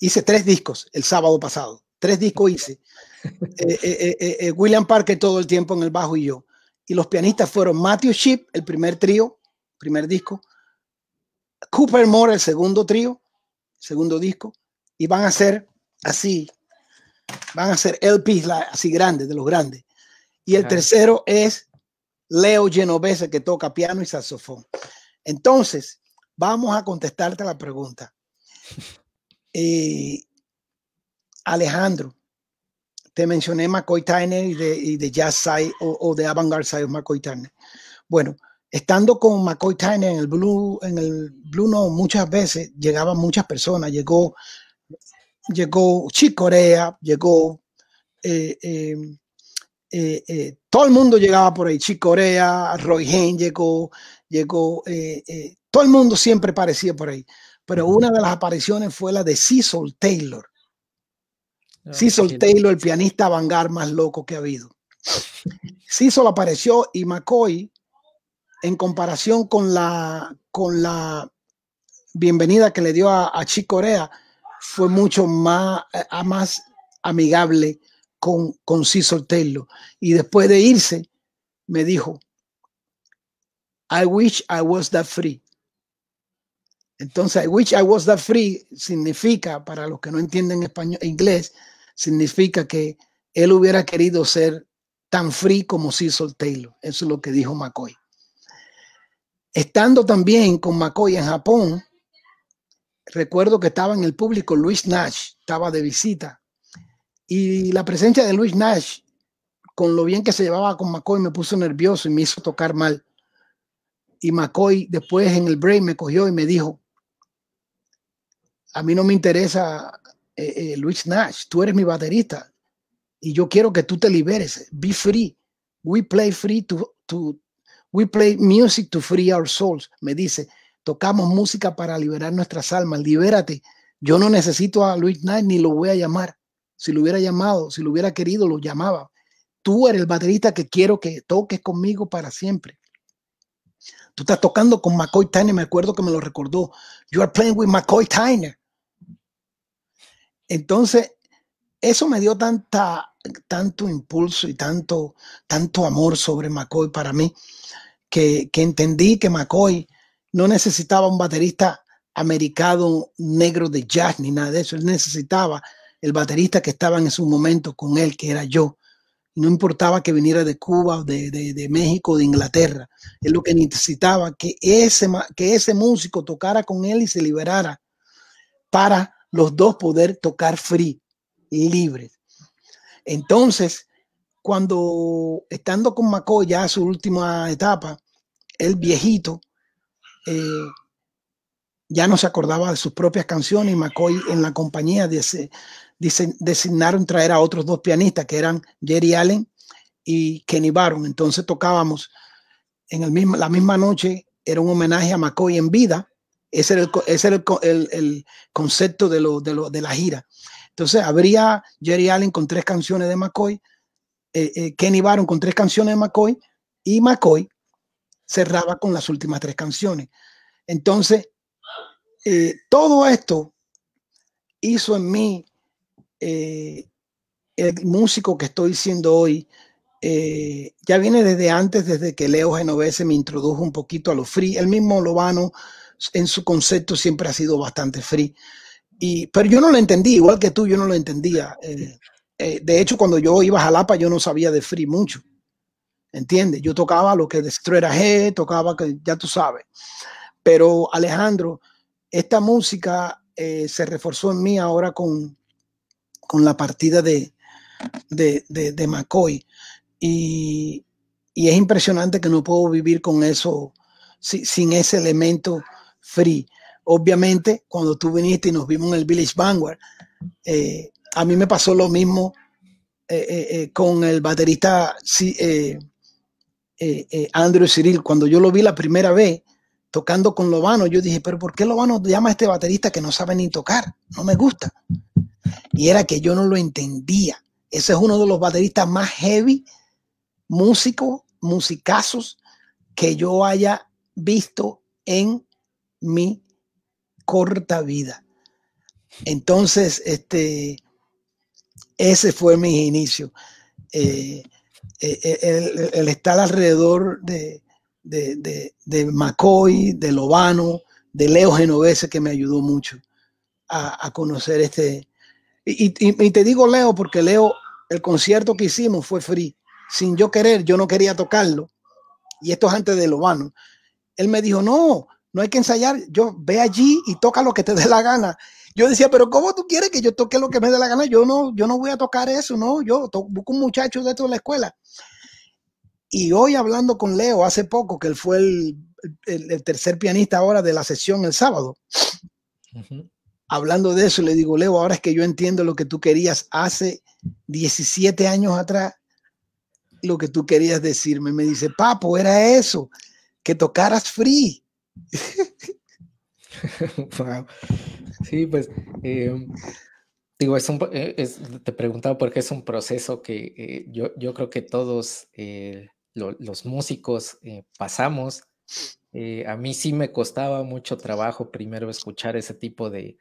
Speaker 2: hice tres discos el sábado pasado, tres discos hice. William Parker todo el tiempo en el bajo y yo. Y los pianistas fueron Matthew Sheep, el primer trío, primer disco, Cooper Moore, el segundo trío, segundo disco, y van a ser así, van a ser LPs así grande de los grandes. Y el tercero es Leo Genovese, que toca piano y saxofón. Entonces, vamos a contestarte la pregunta. Eh, Alejandro, te mencioné McCoy Tyner y de, Jazz Side o, de Avant-Garde Side McCoy Tyner. Bueno, Estando con McCoy Tyner en el Blue, en el Blue no, muchas veces llegaban muchas personas. Llegó, llegó Corea llegó eh, em, eh, eh, todo el mundo llegaba por ahí, Chick Corea, Roy Hain llegó, llegó, todo el mundo siempre parecía por ahí. Pero una de las apariciones fue la de Cecil Taylor. Ah, Cecil Taylor, el pianista vanguard más loco que ha habido. Cecil apareció y McCoy en comparación con la, con la bienvenida que le dio a, a Chico fue mucho más, más amigable con, con Cecil Taylor. Y después de irse, me dijo, I wish I was that free. Entonces, I wish I was that free significa, para los que no entienden español, inglés, significa que él hubiera querido ser tan free como Cecil Taylor. Eso es lo que dijo McCoy. Estando también con McCoy en Japón, recuerdo que estaba en el público Luis Nash, estaba de visita. Y la presencia de Luis Nash, con lo bien que se llevaba con McCoy, me puso nervioso y me hizo tocar mal. Y McCoy después en el break me cogió y me dijo, a mí no me interesa eh, eh, Luis Nash, tú eres mi baterista y yo quiero que tú te liberes, be free, we play free to, to, We play music to free our souls. Me dice, tocamos música para liberar nuestras almas. Libérate. Yo no necesito a Luis Knight ni lo voy a llamar. Si lo hubiera llamado, si lo hubiera querido, lo llamaba. Tú eres el baterista que quiero que toques conmigo para siempre. Tú estás tocando con McCoy Tyner, me acuerdo que me lo recordó. You are playing with McCoy Tyner. Entonces, eso me dio tanto impulso y tanto, tanto amor sobre McCoy para mí, que, entendí que McCoy no necesitaba un baterista americano negro de jazz ni nada de eso. Él necesitaba el baterista que estaba en su momento con él, que era yo. No importaba que viniera de Cuba, de, de, México, de Inglaterra. Él lo que necesitaba que ese, que ese músico tocara con él y se liberara para los dos poder tocar free libres. Entonces, cuando estando con McCoy ya a su última etapa, el viejito eh, ya no se acordaba de sus propias canciones y McCoy en la compañía designaron traer a otros dos pianistas que eran Jerry Allen y Kenny Barron. Entonces tocábamos en el mismo, la misma noche, era un homenaje a McCoy en vida. Ese era el, concepto de, de la gira. Entonces, habría Jerry Allen con tres canciones de McCoy, eh, eh, Kenny Barron con tres canciones de McCoy y McCoy cerraba con las últimas tres canciones. Entonces, eh, todo esto hizo en mí el músico que estoy siendo hoy. ya viene desde antes, desde que Leo Genovese me introdujo un poquito a lo free. El mismo Lobano en su concepto siempre ha sido bastante free pero yo no lo entendí, igual que tú, yo no lo entendía. Eh, eh, de hecho, cuando yo iba a Jalapa, yo no sabía de free mucho. ¿Entiendes? Yo tocaba lo que Destroyer G, tocaba que ya tú sabes. Pero Alejandro, esta música eh, se reforzó en mí ahora con, con la partida de, de, de, McCoy. Y, y, es impresionante que no puedo vivir con eso, sin ese elemento free. Obviamente, cuando tú viniste y nos vimos en el Village Vanguard, eh, a mí me pasó lo mismo eh, eh, con el baterista Andrew Cyril. Cuando yo lo vi la primera vez tocando con Lobano, yo dije, pero ¿por qué Lobano llama a este baterista que no sabe ni tocar? No me gusta. Y era que yo no lo entendía. Ese es uno de los bateristas más heavy, músicos, musicazos que yo haya visto en mi corta vida. Entonces, este, ese fue mi inicio. Eh, eh, eh, el, estar alrededor de, de, de, de McCoy, de Lobano, de Leo Genovese, que me ayudó mucho a, conocer este. Y, y, te digo Leo, porque Leo, el concierto que hicimos fue free. Sin yo querer, yo no quería tocarlo. Y esto es antes de Lobano. Él me dijo, no, no hay que ensayar, yo ve allí y toca lo que te dé la gana. Yo decía, pero ¿cómo tú quieres que yo toque lo que me dé la gana? Yo no, yo no voy a tocar eso, no, yo busco un muchacho de toda la escuela. Y hoy hablando con Leo hace poco, que él fue el, tercer pianista ahora de la sesión el sábado, hablando de eso, le digo, Leo, ahora es que yo entiendo lo que tú querías hace 17 años atrás, lo que tú querías decirme. Me dice, papo, era eso, que tocaras free wow.
Speaker 1: Sí, pues em, digo, eh, te preguntaba porque es un proceso que eh, yo, yo, creo que todos eh, los músicos pasamos. a mí sí me costaba mucho trabajo primero escuchar ese tipo de,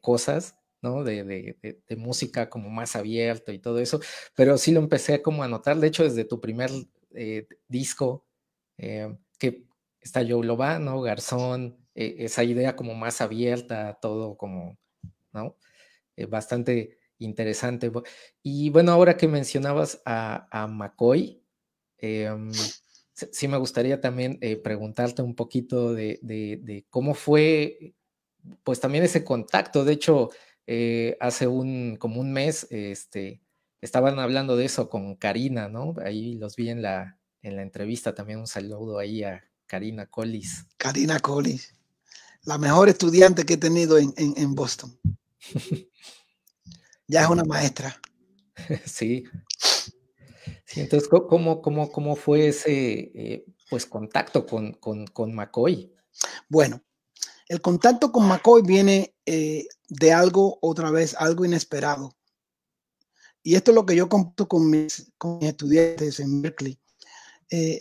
Speaker 1: cosas. ¿no? De, música como más abierto y todo eso, pero sí lo empecé como a notar, de hecho desde tu primer disco, em, que está Joe no Garzón, eh, esa idea como más abierta, todo como, ¿no? Eh, bastante interesante. Y bueno, ahora que mencionabas a, a McCoy, em, sí me gustaría también eh, preguntarte un poquito de, cómo fue, pues también ese contacto. De hecho, hace un, como un mes, este, estaban hablando de eso con Karina, ¿no? Ahí los vi en la, en la entrevista, también un saludo ahí a, Karina Collis. Karina Collis,
Speaker 2: la mejor estudiante que he tenido en, Boston. ya es una maestra.
Speaker 1: sí. sí entonces, ¿cómo, fue ese eh, pues,
Speaker 2: contacto con, McCoy? Bueno, el contacto con McCoy viene eh, de algo, otra vez, algo inesperado. Y esto es lo que yo comparto con mis, con mis estudiantes en Berkeley. Eh,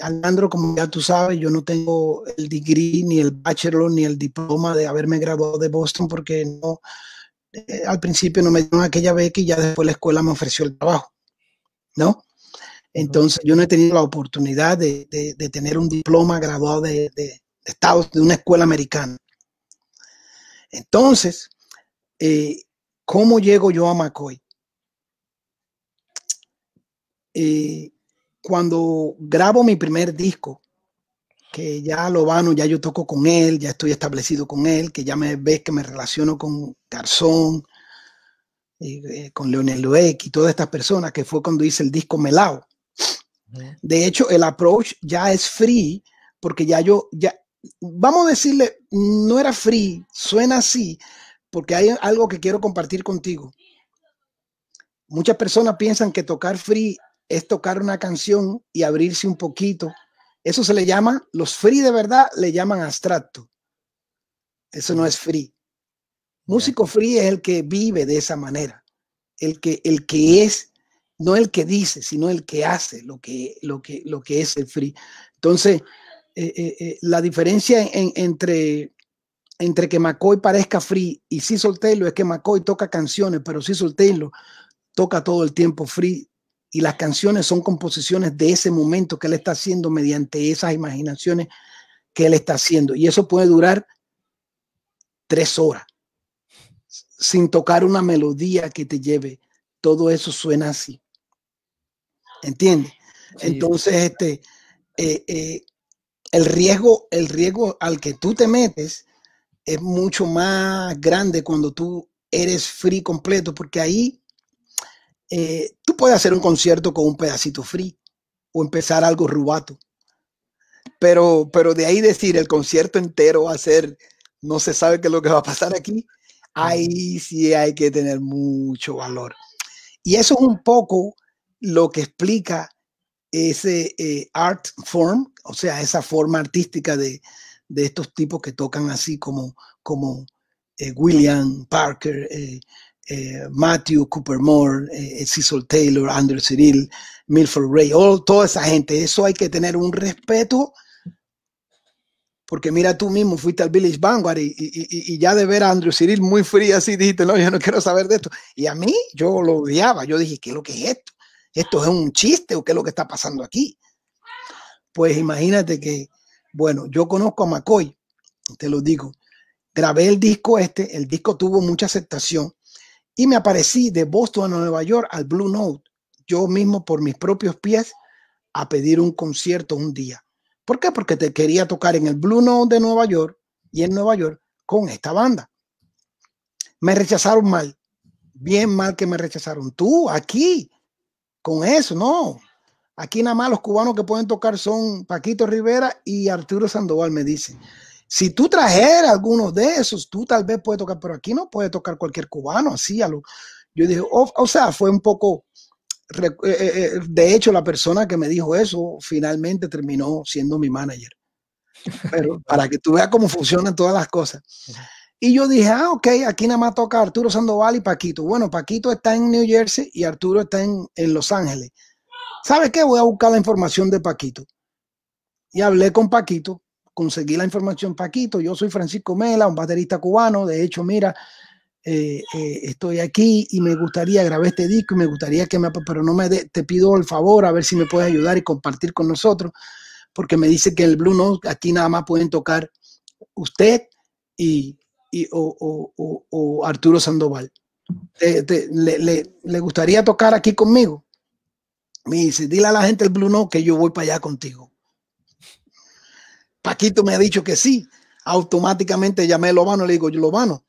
Speaker 2: como ya tú sabes, yo no tengo el degree, ni el bachelor, ni el diploma de haberme graduado de Boston porque no, eh, al principio no me dieron aquella beca y ya después la escuela me ofreció el trabajo, ¿no? Entonces yo no he tenido la oportunidad de, tener un diploma graduado de, Estados, de una escuela americana. Entonces, eh, ¿cómo llego yo a McCoy? Eh, cuando grabo mi primer disco, que ya lo van, ya yo toco con él, ya estoy establecido con él, que ya me ves que me relaciono con Garzón, eh, con Leonel Lueck y todas estas personas, que fue cuando hice el disco Melao. De hecho, el approach ya es free, porque ya yo, ya, vamos a decirle, no era free, suena así, porque hay algo que quiero compartir contigo. Muchas personas piensan que tocar free es tocar una canción y abrirse un poquito. Eso se le llama, los free de verdad le llaman abstracto. Eso no es free. Músico free es el que vive de esa manera, el que, el que es, no el que dice, sino el que hace lo que, lo que, lo que es el free. Entonces, eh, eh, eh, la diferencia entre, que McCoy parezca free y sí Taylor es que McCoy toca canciones, pero sí Taylor toca todo el tiempo free y las canciones son composiciones de ese momento que él está haciendo mediante esas imaginaciones que él está haciendo. Y eso puede durar tres horas sin tocar una melodía que te lleve. Todo eso suena así. ¿Entiendes? Entonces, este, eh, eh, el, riesgo, el riesgo al que tú te metes es mucho más grande cuando tú eres free completo, porque ahí eh, tú puedes hacer un concierto con un pedacito free o empezar algo rubato. Pero, pero de ahí decir el concierto entero va a ser, no se sabe qué es lo que va a pasar aquí, ahí sí hay que tener mucho valor. Y eso es un poco lo que explica ese eh, art form, o sea, esa forma artística de, estos tipos que tocan así como, como eh, William Parker, eh, Matthew, Cooper Moore, eh, Cecil Taylor, Andrew Cyril, Milford Ray, toda esa gente. Eso hay que tener un respeto. Porque mira, tú mismo fuiste al Village Vanguard y, ya de ver a Andrew Cyril muy frío así, dijiste, no, yo no quiero saber de esto. Y a mí, yo lo odiaba. Yo dije, ¿qué es lo que es esto? ¿Esto es un chiste o qué es lo que está pasando aquí? Pues imagínate que, bueno, yo conozco a McCoy, te lo digo. Grabé el disco este, el disco tuvo mucha aceptación y me aparecí de Boston a Nueva York al Blue Note, yo mismo por mis propios pies, a pedir un concierto un día. ¿Por qué? Porque te quería tocar en el Blue Note de Nueva York y en Nueva York con esta banda. Me rechazaron mal, bien mal que me rechazaron. Tú, aquí, con eso, no. Aquí nada más los cubanos que pueden tocar son Paquito Rivera y Arturo Sandoval, me dicen. Si tú trajeras algunos de esos, tú tal vez puedes tocar, pero aquí no puede tocar cualquier cubano, así Yo dije, o sea, fue un poco... Eh, eh, eh, de hecho, la persona que me dijo eso finalmente terminó siendo mi manager. Pero para que tú veas cómo funcionan todas las cosas. Y yo dije, ah, ok, aquí nada más toca Arturo Sandoval y Paquito. Bueno, Paquito está en New Jersey y Arturo está en, en Los Ángeles. ¿Sabes qué? Voy a buscar la información de Paquito. Y hablé con Paquito conseguí la información Paquito, yo soy Francisco Mela, un baterista cubano, de hecho, mira, eh, eh, estoy aquí y me gustaría grabar este disco y me gustaría que me, pero no me te pido el favor a ver si me puedes ayudar y compartir con nosotros, porque me dice que el Blue Note aquí nada más pueden tocar usted y, o, Arturo Sandoval. le, gustaría tocar aquí conmigo? Me dice, dile a la gente el Blue Note que yo voy para allá contigo. Paquito me ha dicho que sí. Automáticamente llamé a Lobano y le digo, Lobano,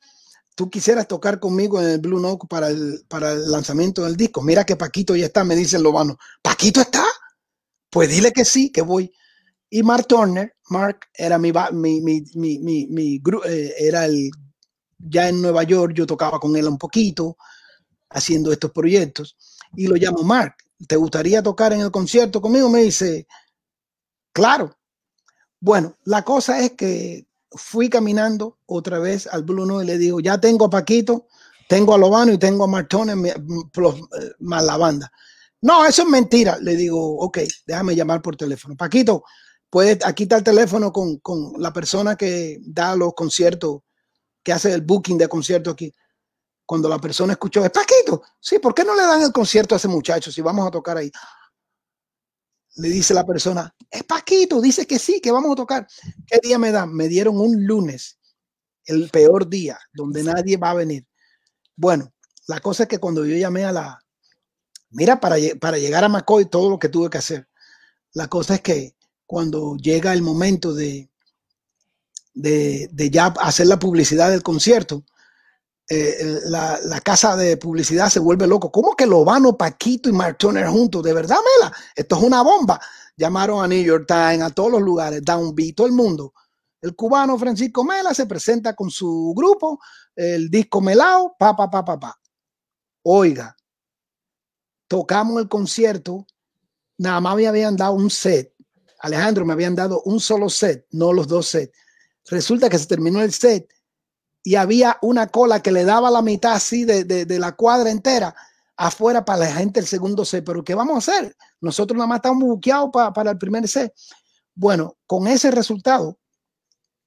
Speaker 2: tú quisieras tocar conmigo en el Blue Note para el, para el lanzamiento del disco. Mira que Paquito ya está, me dice Lobano. ¿Paquito está? Pues dile que sí, que voy. Y Mark Turner, Mark era mi, mi, eh, era el, ya en Nueva York yo tocaba con él un poquito, haciendo estos proyectos, y lo llamo Mark, ¿te gustaría tocar en el concierto conmigo? Me dice, claro, bueno, la cosa es que fui caminando otra vez al Bruno y le digo, ya tengo a Paquito, tengo a Lobano y tengo a Martone eh, más la banda. No, eso es mentira. Le digo, ok, déjame llamar por teléfono. Paquito, puedes, aquí está el teléfono con, con la persona que da los conciertos, que hace el booking de conciertos aquí. Cuando la persona escuchó, es Paquito. Sí, ¿por qué no le dan el concierto a ese muchacho si vamos a tocar ahí? le dice la persona, es Paquito, dice que sí, que vamos a tocar. ¿Qué día me dan? Me dieron un lunes, el peor día, donde nadie va a venir. Bueno, la cosa es que cuando yo llamé a la, mira, para, para llegar a Macoy, todo lo que tuve que hacer. La cosa es que cuando llega el momento de, de, de ya hacer la publicidad del concierto, eh, la, casa de publicidad se vuelve loco. ¿Cómo que lo Lobano, Paquito y Mark juntos? De verdad, Mela, esto es una bomba. Llamaron a New York Times, a todos los lugares, Beat, todo el mundo. El cubano Francisco Mela se presenta con su grupo, el disco Melao, pa, pa, pa, pa, pa. Oiga, tocamos el concierto, nada más me habían dado un set. Alejandro, me habían dado un solo set, no los dos sets. Resulta que se terminó el set y había una cola que le daba la mitad así de, de, la cuadra entera afuera para la gente del segundo C. Pero ¿qué vamos a hacer? Nosotros nada más estamos buqueados para el primer C. Bueno, con ese resultado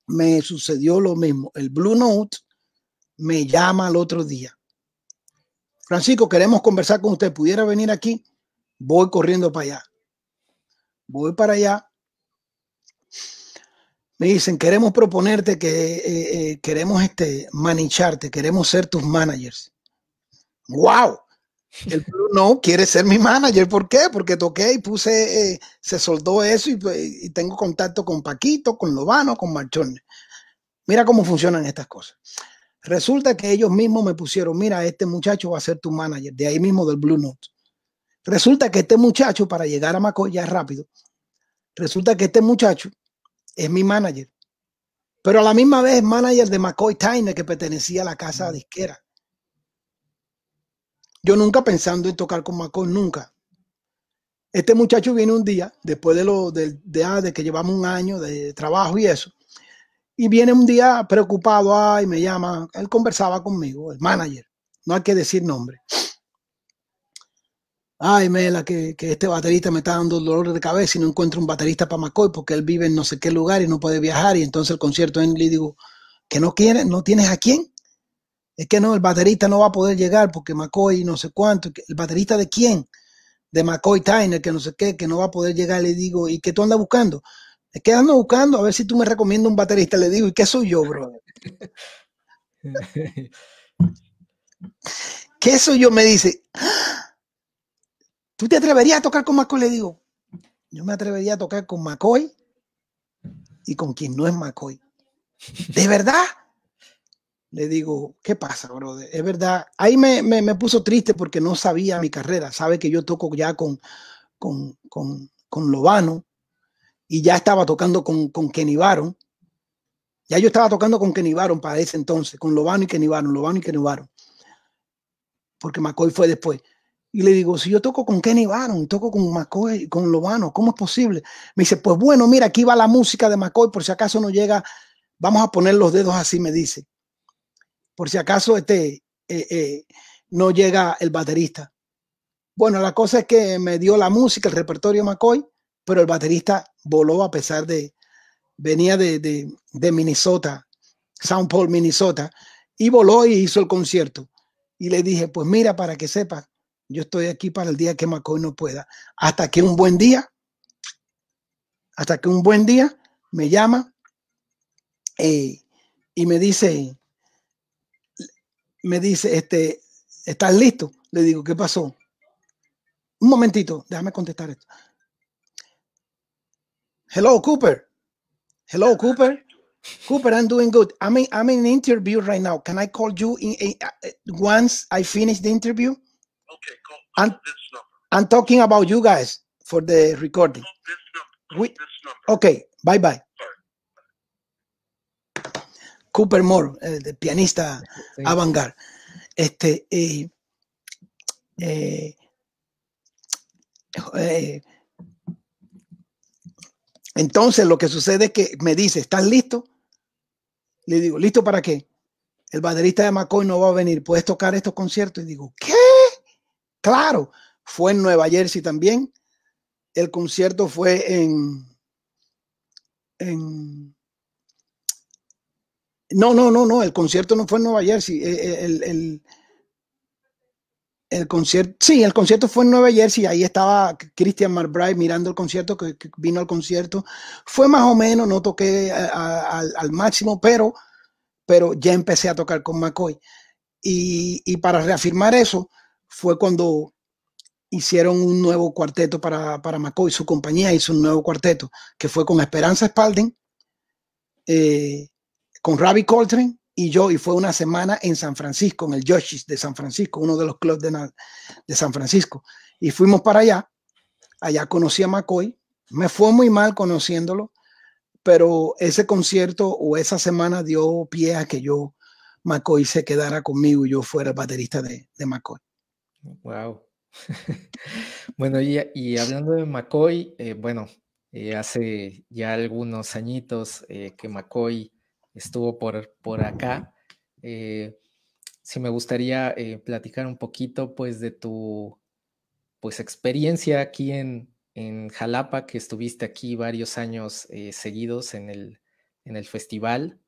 Speaker 2: me sucedió lo mismo. El Blue Note me llama al otro día. Francisco, queremos conversar con usted. ¿Pudiera venir aquí? Voy corriendo para allá. Voy para allá me dicen, queremos proponerte que eh, eh, queremos este, manicharte, queremos ser tus managers. ¡Wow! El Blue No quiere ser mi manager. ¿Por qué? Porque toqué y puse, eh, se soldó eso pues, y, tengo contacto con Paquito, con Lobano, con Marchones. Mira cómo funcionan estas cosas. Resulta que ellos mismos me pusieron, mira, este muchacho va a ser tu manager, de ahí mismo del Blue Note. Resulta que este muchacho, para llegar a Macoya rápido, resulta que este muchacho es mi manager. Pero a la misma vez es manager de McCoy Tyner, que pertenecía a la casa disquera. Yo nunca pensando en tocar con McCoy, nunca. Este muchacho viene un día, después de, lo, ah, de, que llevamos un año de trabajo y eso, y viene un día preocupado, ay, me llama, él conversaba conmigo, el manager, no hay que decir nombre ay, Mela, que, este baterista me está dando dolor de cabeza y no encuentro un baterista para McCoy porque él vive en no sé qué lugar y no puede viajar. Y entonces el concierto en le digo, ¿que no quieres? ¿No tienes a quién? Es que no, el baterista no va a poder llegar porque McCoy no sé cuánto. ¿El baterista de quién? De McCoy Tyner, que no sé qué, que no va a poder llegar. Le digo, ¿y qué tú andas buscando? Es que ando buscando a ver si tú me recomiendas un baterista. Le digo, ¿y qué soy yo, brother? ¿Qué soy yo? Me dice, ¿Tú te atreverías a tocar con Macoy? Le digo, yo me atrevería a tocar con Macoy y con quien no es Macoy. ¿De verdad? Le digo, ¿qué pasa, brother? Es verdad. Ahí me, puso triste porque no sabía mi carrera. Sabe que yo toco ya con, con, Lobano y ya estaba tocando con, con Kenny Baron. Ya yo estaba tocando con Kenny Baron para ese entonces, con Lobano y Kenny Baron, Lobano y Kenny Baron. Porque Macoy fue después. Y le digo, si yo toco con Kenny Barron toco con McCoy, con Lobano, ¿cómo es posible? Me dice, pues bueno, mira, aquí va la música de McCoy, por si acaso no llega, vamos a poner los dedos así, me dice. Por si acaso este eh, eh, no llega el baterista. Bueno, la cosa es que me dio la música, el repertorio McCoy, pero el baterista voló a pesar de, venía de, Minnesota, Saint Paul, Minnesota, y voló y hizo el concierto. Y le dije, pues mira, para que sepa yo estoy aquí para el día que Macoy no pueda. Hasta que un buen día, hasta que un buen día me llama eh, y me dice, me dice, este, ¿estás listo? Le digo, ¿qué pasó? Un momentito, déjame contestar esto. Hello, Cooper. Hello, Cooper. Cooper, I'm doing good. I'm in, I'm interview right now. Can I call you uh, once I finish the interview? Okay, I'm, talking about you guys for the recording. Okay, bye bye. Cooper Moore, el eh, pianista avant Este, eh, eh, entonces lo que sucede es que me dice, ¿estás listo? Le digo, ¿listo para qué? El baterista de McCoy no va a venir, ¿puedes tocar estos conciertos? Y digo, ¿qué? Claro, fue en Nueva Jersey también. El concierto fue en, no, no, no, no, el concierto no fue en Nueva Jersey. Eh, eh, el, el, concierto, sí, el concierto fue en Nueva Jersey. Ahí estaba Christian McBride mirando el concierto, que, vino al concierto. Fue más o menos, no toqué al, máximo, pero, pero ya empecé a tocar con McCoy. y para reafirmar eso, fue cuando hicieron un nuevo cuarteto para, para McCoy, su compañía hizo un nuevo cuarteto, que fue con Esperanza Spalding, eh, con Ravi Coltrane y yo, y fue una semana en San Francisco, en el Yoshi's de San Francisco, uno de los clubs de, San Francisco. Y fuimos para allá, allá conocí a McCoy, me fue muy mal conociéndolo, pero ese concierto o esa semana dio pie a que yo, McCoy, se quedara conmigo y yo fuera el baterista de, de McCoy.
Speaker 1: Wow. bueno, y, hablando de McCoy, eh, bueno, eh, hace ya algunos añitos eh, que McCoy estuvo por, acá. si me gustaría platicar un poquito pues de tu pues experiencia aquí en, en Jalapa, que estuviste aquí varios años seguidos en el festival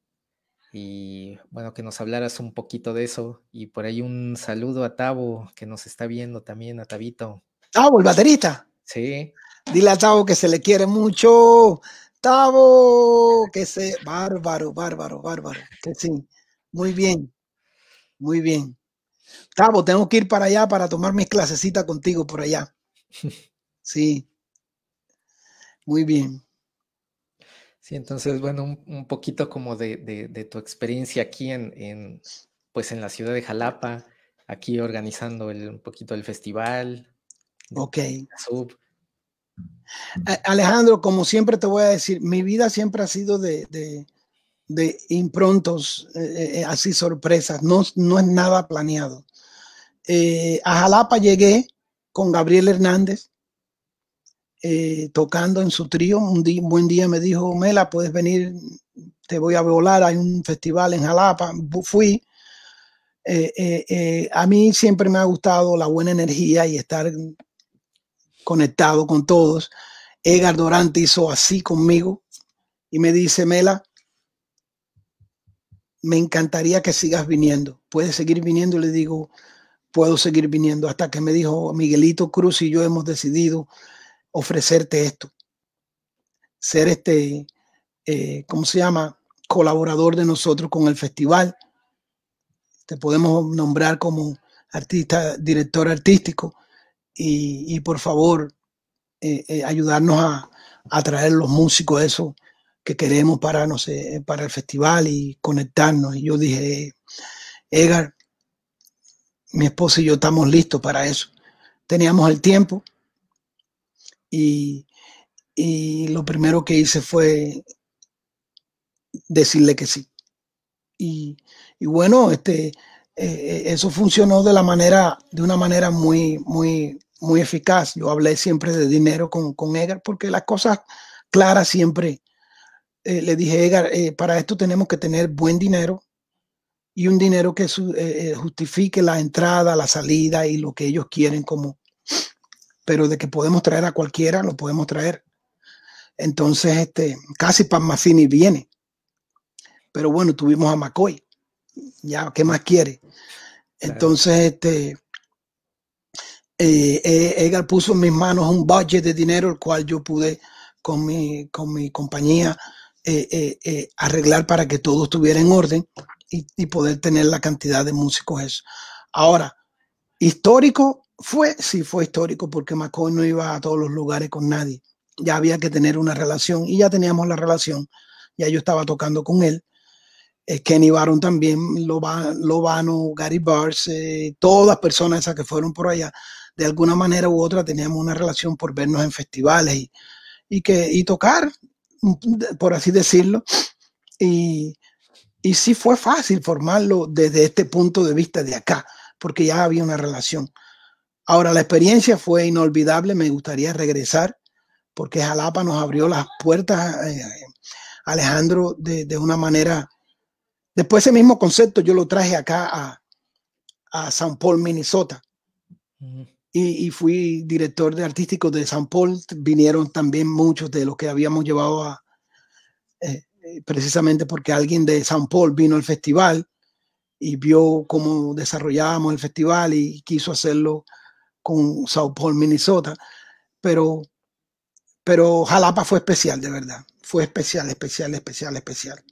Speaker 1: y bueno, que nos hablaras un poquito de eso. Y por ahí un saludo a Tavo, que nos está viendo también, a Tabito.
Speaker 2: Tavo, el baterista. Sí. Dile a Tavo que se le quiere mucho. Tavo, que se... Bárbaro, bárbaro, bárbaro. Que sí. Muy bien. Muy bien. Tavo, tengo que ir para allá para tomar mis clasecitas contigo por allá. Sí. Muy bien. Sí,
Speaker 1: entonces, bueno, un, poquito como de, tu experiencia aquí en, pues en la ciudad de Jalapa, aquí organizando un poquito el festival. Ok.
Speaker 2: Alejandro, como siempre te voy a decir, mi vida siempre ha sido de, improntos, eh, eh, así sorpresas, no, es nada planeado. Eh, a Jalapa llegué con Gabriel Hernández, eh, tocando en su trío. Un, buen día me dijo, Mela, puedes venir, te voy a volar, hay un festival en Jalapa. Fui. Eh, eh, a mí siempre me ha gustado la buena energía y estar conectado con todos. Edgar Dorante hizo así conmigo y me dice, Mela, me encantaría que sigas viniendo. Puedes seguir viniendo. Le digo, puedo seguir viniendo. Hasta que me dijo Miguelito Cruz y yo hemos decidido ofrecerte esto, ser este, eh, ¿cómo se llama? Colaborador de nosotros con el festival. Te podemos nombrar como artista, director artístico y, por favor eh, eh, ayudarnos a, atraer traer los músicos, eso que queremos para, para el festival y conectarnos. Y yo dije, Edgar, mi esposa y yo estamos listos para eso. Teníamos el tiempo, y, lo primero que hice fue decirle que sí. Y, y bueno, este, eh, eh, eso funcionó de la manera, de una manera muy, muy, muy eficaz. Yo hablé siempre de dinero con, con Edgar porque las cosas claras siempre. Eh, le dije, Edgar, para esto tenemos que tener buen dinero y un dinero que justifique la entrada, la salida y lo que ellos quieren como, pero de que podemos traer a cualquiera, lo podemos traer. Entonces, este, casi Mafini viene. Pero bueno, tuvimos a McCoy. Ya, ¿qué más quiere? Entonces, este, eh, eh, Edgar puso en mis manos un budget de dinero, el cual yo pude con mi, con mi compañía eh, arreglar para que todo estuviera en orden y, poder tener la cantidad de músicos Ahora, histórico, fue, sí, fue histórico porque McCoy no iba a todos los lugares con nadie. Ya había que tener una relación y ya teníamos la relación. Ya yo estaba tocando con él. Eh, Kenny Baron también, Lobano, Gary Bars, eh, todas las personas esas que fueron por allá, de alguna manera u otra teníamos una relación por vernos en festivales y, que, tocar, por así decirlo. Y, y sí fue fácil formarlo desde este punto de vista de acá, porque ya había una relación. Ahora, la experiencia fue inolvidable, me gustaría regresar porque Jalapa nos abrió las puertas, eh, Alejandro, de, una manera... Después ese mismo concepto yo lo traje acá a, San Paul, Minnesota. Y, fui director de artístico de San Paul. Vinieron también muchos de los que habíamos llevado a... Eh, eh, precisamente porque alguien de San Paul vino al festival y vio cómo desarrollábamos el festival y quiso hacerlo con South Paul, Minnesota, pero, pero Jalapa fue especial, de verdad. Fue especial, especial, especial, especial.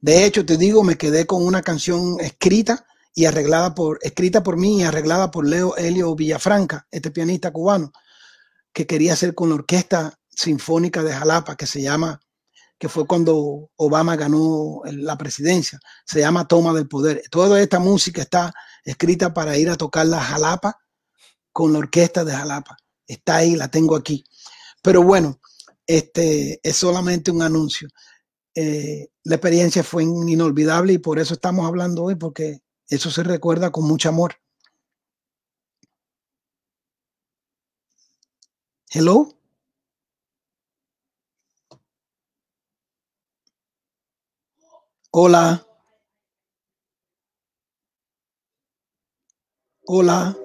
Speaker 2: De hecho, te digo, me quedé con una canción escrita y arreglada por, escrita por mí y arreglada por Leo Helio Villafranca, este pianista cubano, que quería hacer con la Orquesta Sinfónica de Jalapa, que se llama, que fue cuando Obama ganó la presidencia, se llama Toma del Poder. Toda esta música está escrita para ir a tocar la Jalapa con la orquesta de Jalapa. Está ahí, la tengo aquí. Pero bueno, este es solamente un anuncio. Eh, la experiencia fue inolvidable y por eso estamos hablando hoy, porque eso se recuerda con mucho amor. Hello. Hola. Hola.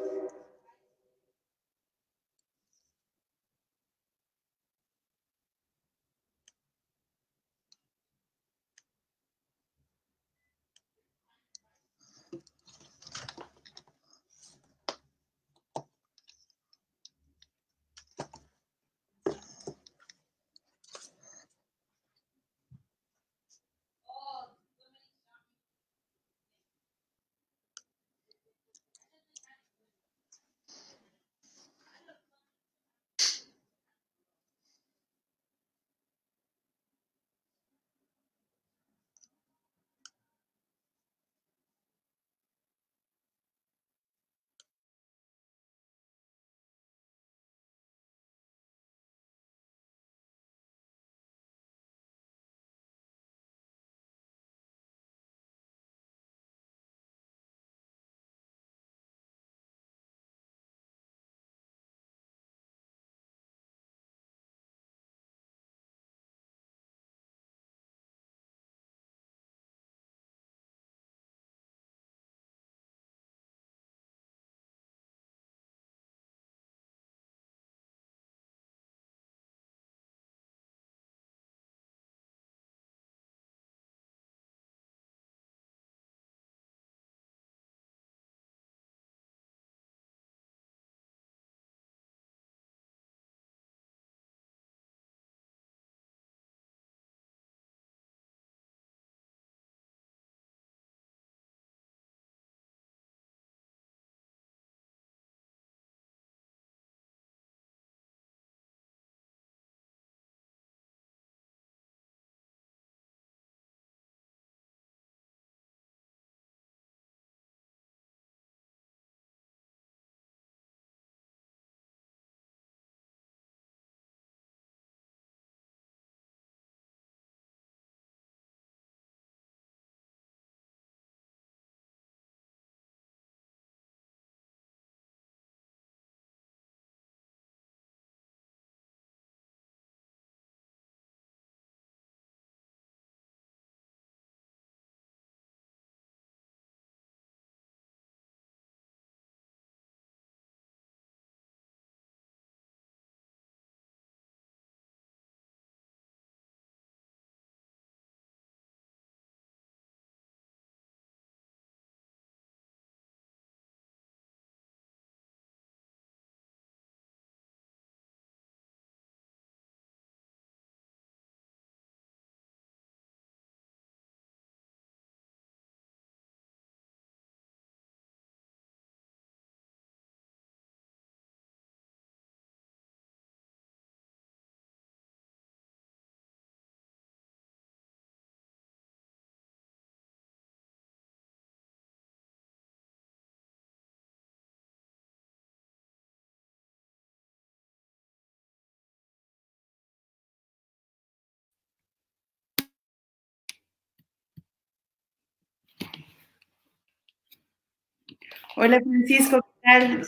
Speaker 3: Hola Francisco, ¿qué tal?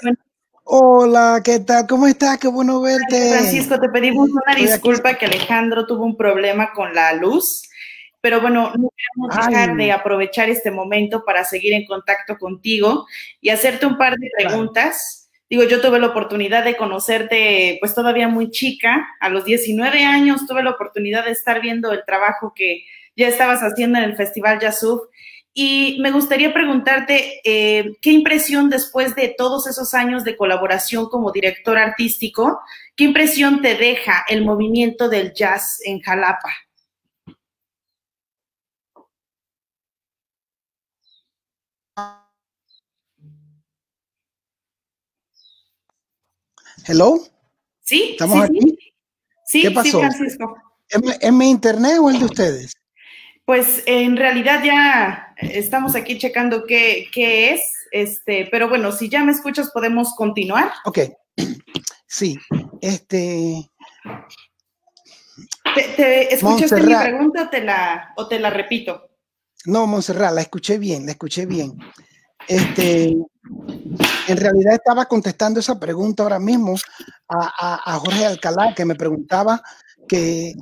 Speaker 2: Hola, ¿qué tal? ¿Cómo estás? Qué bueno verte. Francisco, te pedimos una disculpa
Speaker 3: que Alejandro tuvo un problema con la luz, pero bueno, no queremos dejar de aprovechar este momento para seguir en contacto contigo y hacerte un par de preguntas. Digo, yo tuve la oportunidad de conocerte, pues todavía muy chica, a los 19 años tuve la oportunidad de estar viendo el trabajo que ya estabas haciendo en el Festival Yasuf y me gustaría preguntarte, eh, ¿qué impresión después de todos esos años de colaboración como director artístico, qué impresión te deja el movimiento del jazz en Jalapa? Hello. Sí. ¿Estamos sí, aquí? Sí, Sí, Francisco.
Speaker 2: ¿Es, mi internet o el de ustedes?
Speaker 3: pues en realidad ya estamos aquí checando qué, es, este, pero bueno, si ya me escuchas podemos continuar.
Speaker 2: Ok, sí, este...
Speaker 3: ¿Te, escuchaste mi pregunta o te, la, te la repito?
Speaker 2: No, Monserrat, la escuché bien, la escuché bien. Este, en realidad estaba contestando esa pregunta ahora mismo a Jorge Alcalá, que me preguntaba que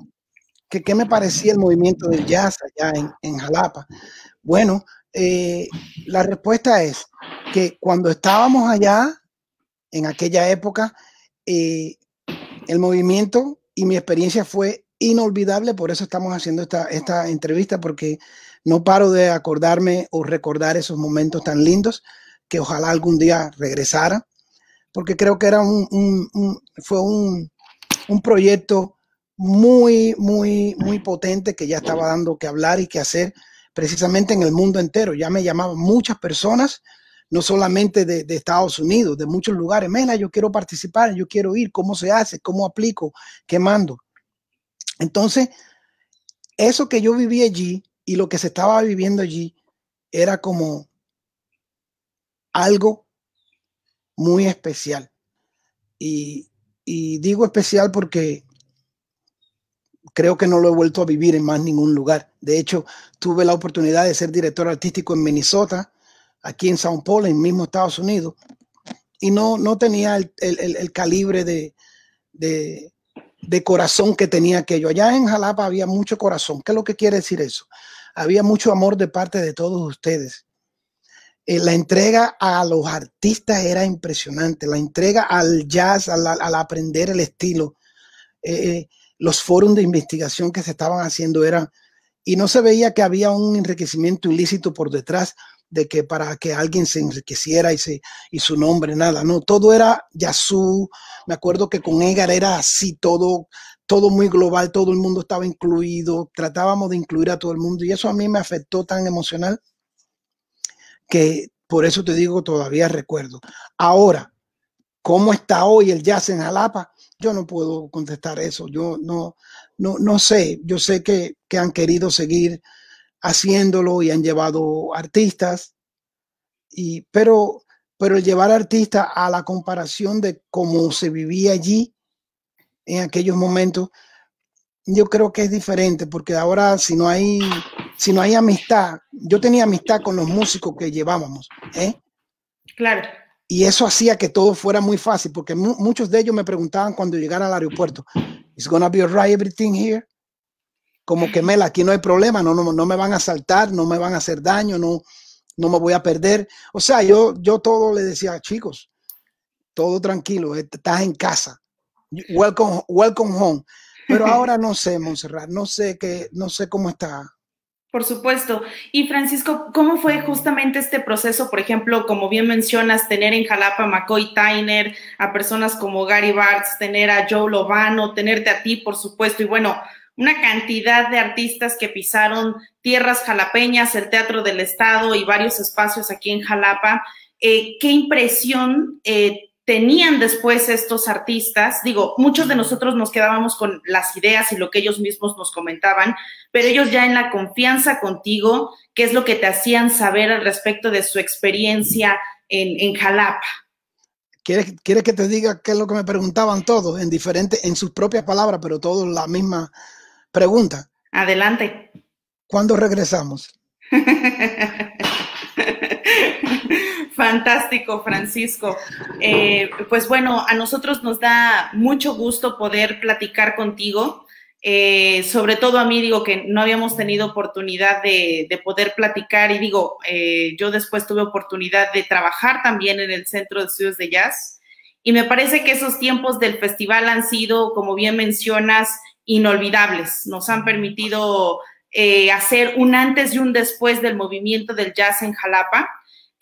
Speaker 2: que qué me parecía el movimiento del jazz allá en, Jalapa. Bueno, eh, la respuesta es que cuando estábamos allá, en aquella época, eh, el movimiento y mi experiencia fue inolvidable, por eso estamos haciendo esta, entrevista, porque no paro de acordarme o recordar esos momentos tan lindos que ojalá algún día regresara, porque creo que era fue un, un proyecto muy, muy, muy potente que ya estaba dando que hablar y que hacer precisamente en el mundo entero. Ya me llamaban muchas personas, no solamente de, Estados Unidos, de muchos lugares. Mena, yo quiero participar, yo quiero ir, ¿cómo se hace? ¿Cómo aplico? ¿Qué mando? Entonces, eso que yo viví allí y lo que se estaba viviendo allí era como algo muy especial. y digo especial porque creo que no lo he vuelto a vivir en más ningún lugar. De hecho, tuve la oportunidad de ser director artístico en Minnesota, aquí en Sao Paulo, en mismo Estados Unidos, y no, no tenía el, calibre de, corazón que tenía aquello. Allá en Jalapa había mucho corazón. ¿Qué es lo que quiere decir eso? Había mucho amor de parte de todos ustedes. Eh, la entrega a los artistas era impresionante, la entrega al jazz, al, aprender el estilo. Eh, eh, los foros de investigación que se estaban haciendo eran, y no se veía que había un enriquecimiento ilícito por detrás de que para que alguien se enriqueciera y, su nombre, nada, no, todo era Yasu, me acuerdo que con Egar era así, todo, todo muy global, todo el mundo estaba incluido, tratábamos de incluir a todo el mundo y eso a mí me afectó tan emocional que por eso te digo, todavía recuerdo. Ahora, ¿cómo está hoy el jazz en Jalapa? Yo no puedo contestar eso, yo no, no, sé, yo sé que, han querido seguir haciéndolo y han llevado artistas, pero, pero el llevar artistas a la comparación de cómo se vivía allí en aquellos momentos, yo creo que es diferente, porque ahora si no hay, si no hay amistad, yo tenía amistad con los músicos que llevábamos, ¿eh? Claro. Y eso hacía que todo fuera muy fácil, porque muchos de ellos me preguntaban cuando llegara al aeropuerto, ¿It's gonna be alright everything here? Como que Mela, aquí no hay problema, no, no, me van a saltar, no me van a hacer daño, no, no me voy a perder. O sea, yo, yo todo le decía, chicos, todo tranquilo, eh, estás en casa. Welcome, welcome home. Pero ahora no sé, Montserrat, no sé qué, no sé cómo está
Speaker 3: por supuesto. Y Francisco, ¿cómo fue justamente este proceso? Por ejemplo, como bien mencionas, tener en Jalapa a McCoy Tyner, a personas como Gary Bartz, tener a Joe Lovano, tenerte a ti, por supuesto, y bueno, una cantidad de artistas que pisaron tierras jalapeñas, el Teatro del Estado y varios espacios aquí en Jalapa. Eh, ¿Qué impresión eh, tenían después estos artistas. Digo, muchos de nosotros nos quedábamos con las ideas y lo que ellos mismos nos comentaban, pero ellos ya en la confianza contigo, ¿qué es lo que te hacían saber al respecto de su experiencia en, Jalapa?
Speaker 2: ¿Quieres, que te diga qué es lo que me preguntaban todos en diferente en sus propias palabras, pero todos la misma pregunta? Adelante. ¿Cuándo regresamos?
Speaker 3: Fantástico, Francisco. Eh, pues bueno, a nosotros nos da mucho gusto poder platicar contigo. Eh, sobre todo a mí, digo que no habíamos tenido oportunidad de, poder platicar y digo, eh, yo después tuve oportunidad de trabajar también en el Centro de Estudios de Jazz y me parece que esos tiempos del festival han sido, como bien mencionas, inolvidables. Nos han permitido hacer un antes y un después del movimiento del jazz en Jalapa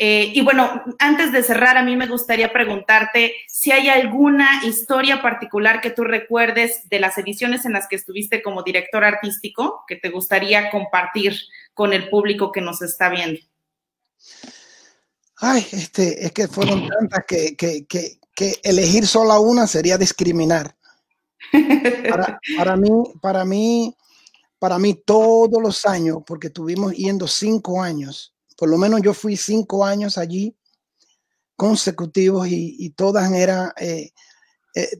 Speaker 3: eh, y bueno, antes de cerrar, a mí me gustaría preguntarte si hay alguna historia particular que tú recuerdes de las ediciones en las que estuviste como director artístico que te gustaría compartir con el público que nos está viendo.
Speaker 2: Ay, este, es que fueron tantas que, que, que, elegir sola una sería discriminar. Para, mí, para mí, para mí todos los años, porque estuvimos yendo cinco años, por lo menos yo fui cinco años allí consecutivos y, todas eran, eh, eh,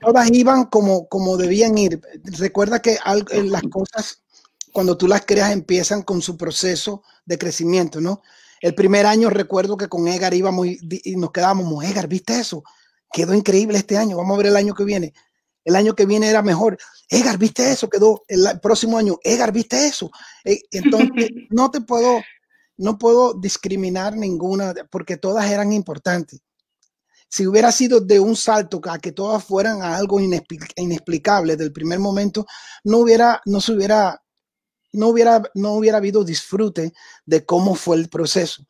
Speaker 2: todas iban como, como debían ir. Recuerda que eh, las cosas, cuando tú las creas, empiezan con su proceso de crecimiento, ¿no? El primer año recuerdo que con iba íbamos y nos quedábamos, Egar, ¿viste eso? Quedó increíble este año, vamos a ver el año que viene. El año que viene era mejor. Egar, ¿viste eso? Quedó el, próximo año. Egar, ¿viste eso? E, entonces, no te puedo, no puedo discriminar ninguna, porque todas eran importantes. Si hubiera sido de un salto a que todas fueran a algo inexplicable del primer momento, no hubiera, no se hubiera, no hubiera, no hubiera habido disfrute de cómo fue el proceso.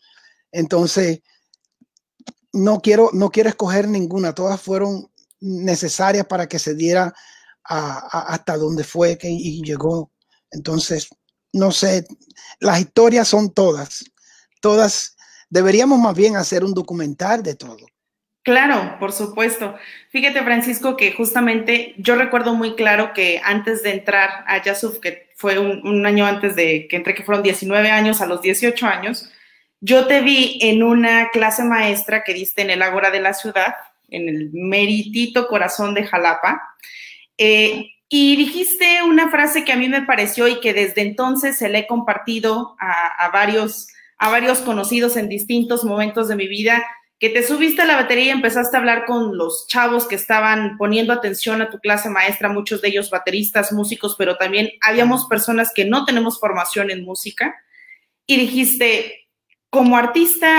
Speaker 2: Entonces, no quiero, no quiero escoger ninguna, todas fueron necesarias para que se diera hasta dónde fue que y llegó. Entonces, no sé, las historias son todas, todas. Deberíamos más bien hacer un documental de todo.
Speaker 3: Claro, por supuesto. Fíjate, Francisco, que justamente yo recuerdo muy claro que antes de entrar a Yasuf, que fue un, año antes de que entré, que fueron 19 años a los 18 años, yo te vi en una clase maestra que diste en el Ágora de la Ciudad, en el meritito corazón de Jalapa, eh, y dijiste una frase que a mí me pareció y que desde entonces se le he compartido a, varios, a varios conocidos en distintos momentos de mi vida, que te subiste a la batería y empezaste a hablar con los chavos que estaban poniendo atención a tu clase maestra, muchos de ellos bateristas, músicos, pero también habíamos personas que no tenemos formación en música. Y dijiste, como artista,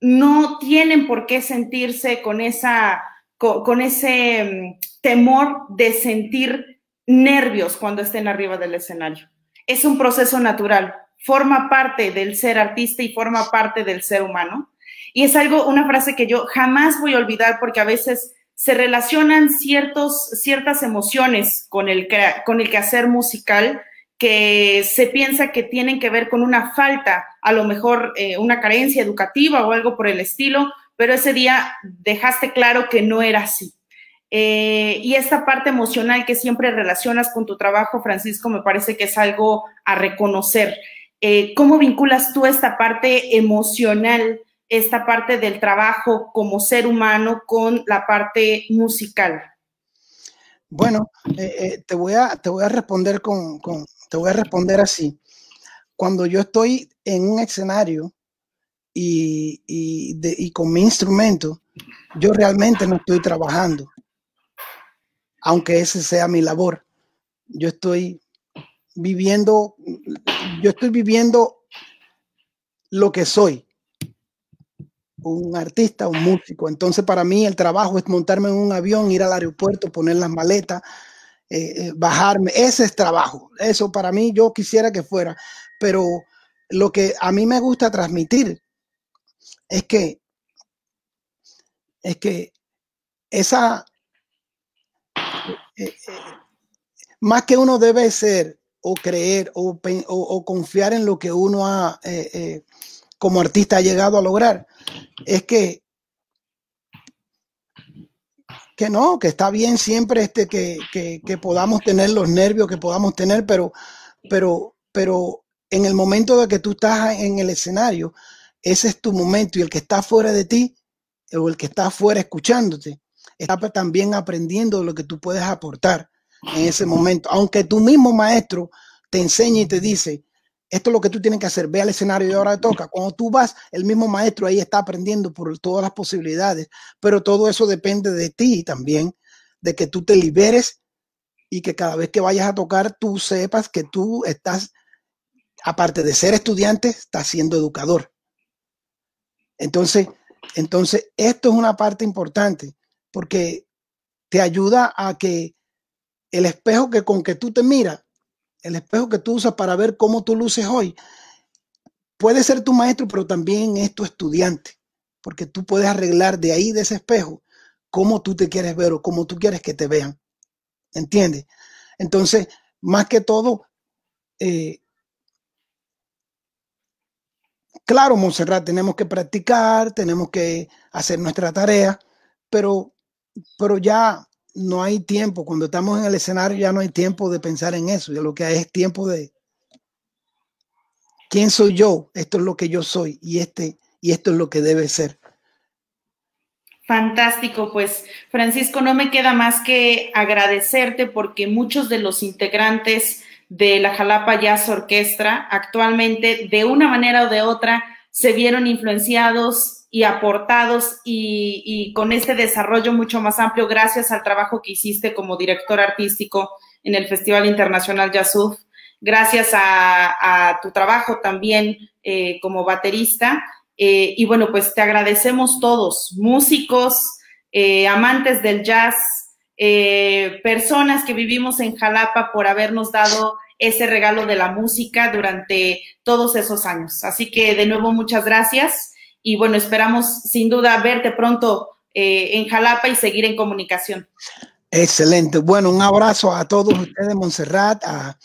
Speaker 3: no tienen por qué sentirse con esa con, ese mm, temor de sentir nervios cuando estén arriba del escenario. Es un proceso natural, forma parte del ser artista y forma parte del ser humano. Y es algo, una frase que yo jamás voy a olvidar porque a veces se relacionan ciertos, ciertas emociones con el, con el quehacer musical que se piensa que tienen que ver con una falta, a lo mejor eh, una carencia educativa o algo por el estilo, pero ese día dejaste claro que no era así. Eh, y esta parte emocional que siempre relacionas con tu trabajo, Francisco, me parece que es algo a reconocer. Eh, ¿Cómo vinculas tú esta parte emocional, esta parte del trabajo como ser humano con la parte musical?
Speaker 2: Bueno, eh, te, voy te voy a responder te voy a responder así. Cuando yo estoy en un escenario, y, con mi instrumento, yo realmente no estoy trabajando, aunque ese sea mi labor. Yo estoy viviendo, yo estoy viviendo lo que soy, un artista, un músico. Entonces para mí el trabajo es montarme en un avión, ir al aeropuerto, poner las maletas, eh, eh, bajarme. Ese es trabajo. Eso para mí yo quisiera que fuera. Pero lo que a mí me gusta transmitir es que, es que esa, eh, eh, más que uno debe ser o creer o, confiar en lo que uno ha, eh, como artista ha llegado a lograr, es que que no, que está bien siempre este que, que, que, podamos tener los nervios que podamos tener, pero, pero, pero en el momento de que tú estás en el escenario, ese es tu momento y el que está fuera de ti o el que está fuera escuchándote está también aprendiendo lo que tú puedes aportar en ese momento. Aunque tu mismo maestro te enseña y te dice, esto es lo que tú tienes que hacer, ve al escenario y ahora toca. Cuando tú vas, el mismo maestro ahí está aprendiendo por todas las posibilidades, pero todo eso depende de ti también, de que tú te liberes y que cada vez que vayas a tocar, tú sepas que tú estás, aparte de ser estudiante, estás siendo educador. Entonces, entonces, esto es una parte importante porque te ayuda a que el espejo que con que tú te miras, el espejo que tú usas para ver cómo tú luces hoy, puede ser tu maestro, pero también es tu estudiante, porque tú puedes arreglar de ahí, de ese espejo, cómo tú te quieres ver o cómo tú quieres que te vean. ¿Entiendes? Entonces, más que todo, eh, Claro, Monserrat, tenemos que practicar, tenemos que hacer nuestra tarea, pero, pero ya no hay tiempo. Cuando estamos en el escenario ya no hay tiempo de pensar en eso. Ya lo que hay es tiempo de quién soy yo. Esto es lo que yo soy y este y esto es lo que debe ser.
Speaker 3: Fantástico, pues Francisco, no me queda más que agradecerte porque muchos de los integrantes de la Jalapa Jazz Orquestra, actualmente de una manera o de otra se vieron influenciados y aportados y, con este desarrollo mucho más amplio gracias al trabajo que hiciste como director artístico en el Festival Internacional Jazzuf, gracias a, tu trabajo también eh, como baterista. Eh, y bueno, pues te agradecemos todos, músicos, eh, amantes del jazz, eh, personas que vivimos en Jalapa por habernos dado ese regalo de la música durante todos esos años. Así que de nuevo muchas gracias y bueno, esperamos sin duda verte pronto eh, en Jalapa y seguir en comunicación.
Speaker 2: Excelente. Bueno, un abrazo a todos ustedes, de Montserrat, a,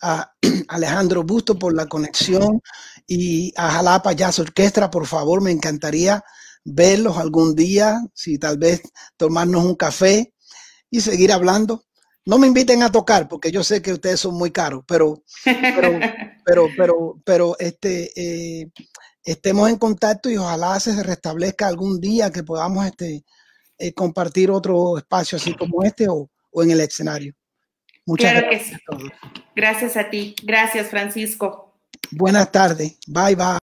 Speaker 2: a Alejandro Busto por la conexión y a Jalapa Jazz Orquestra, por favor, me encantaría verlos algún día, si tal vez tomarnos un café y seguir hablando. No me inviten a tocar porque yo sé que ustedes son muy caros, pero, pero, pero, pero, este, eh, estemos en contacto y ojalá se restablezca algún día que podamos este, eh, compartir otro espacio así como este o, en el escenario.
Speaker 3: Muchas gracias. Gracias a ti. Gracias, Francisco.
Speaker 2: Buenas tardes. Bye, bye.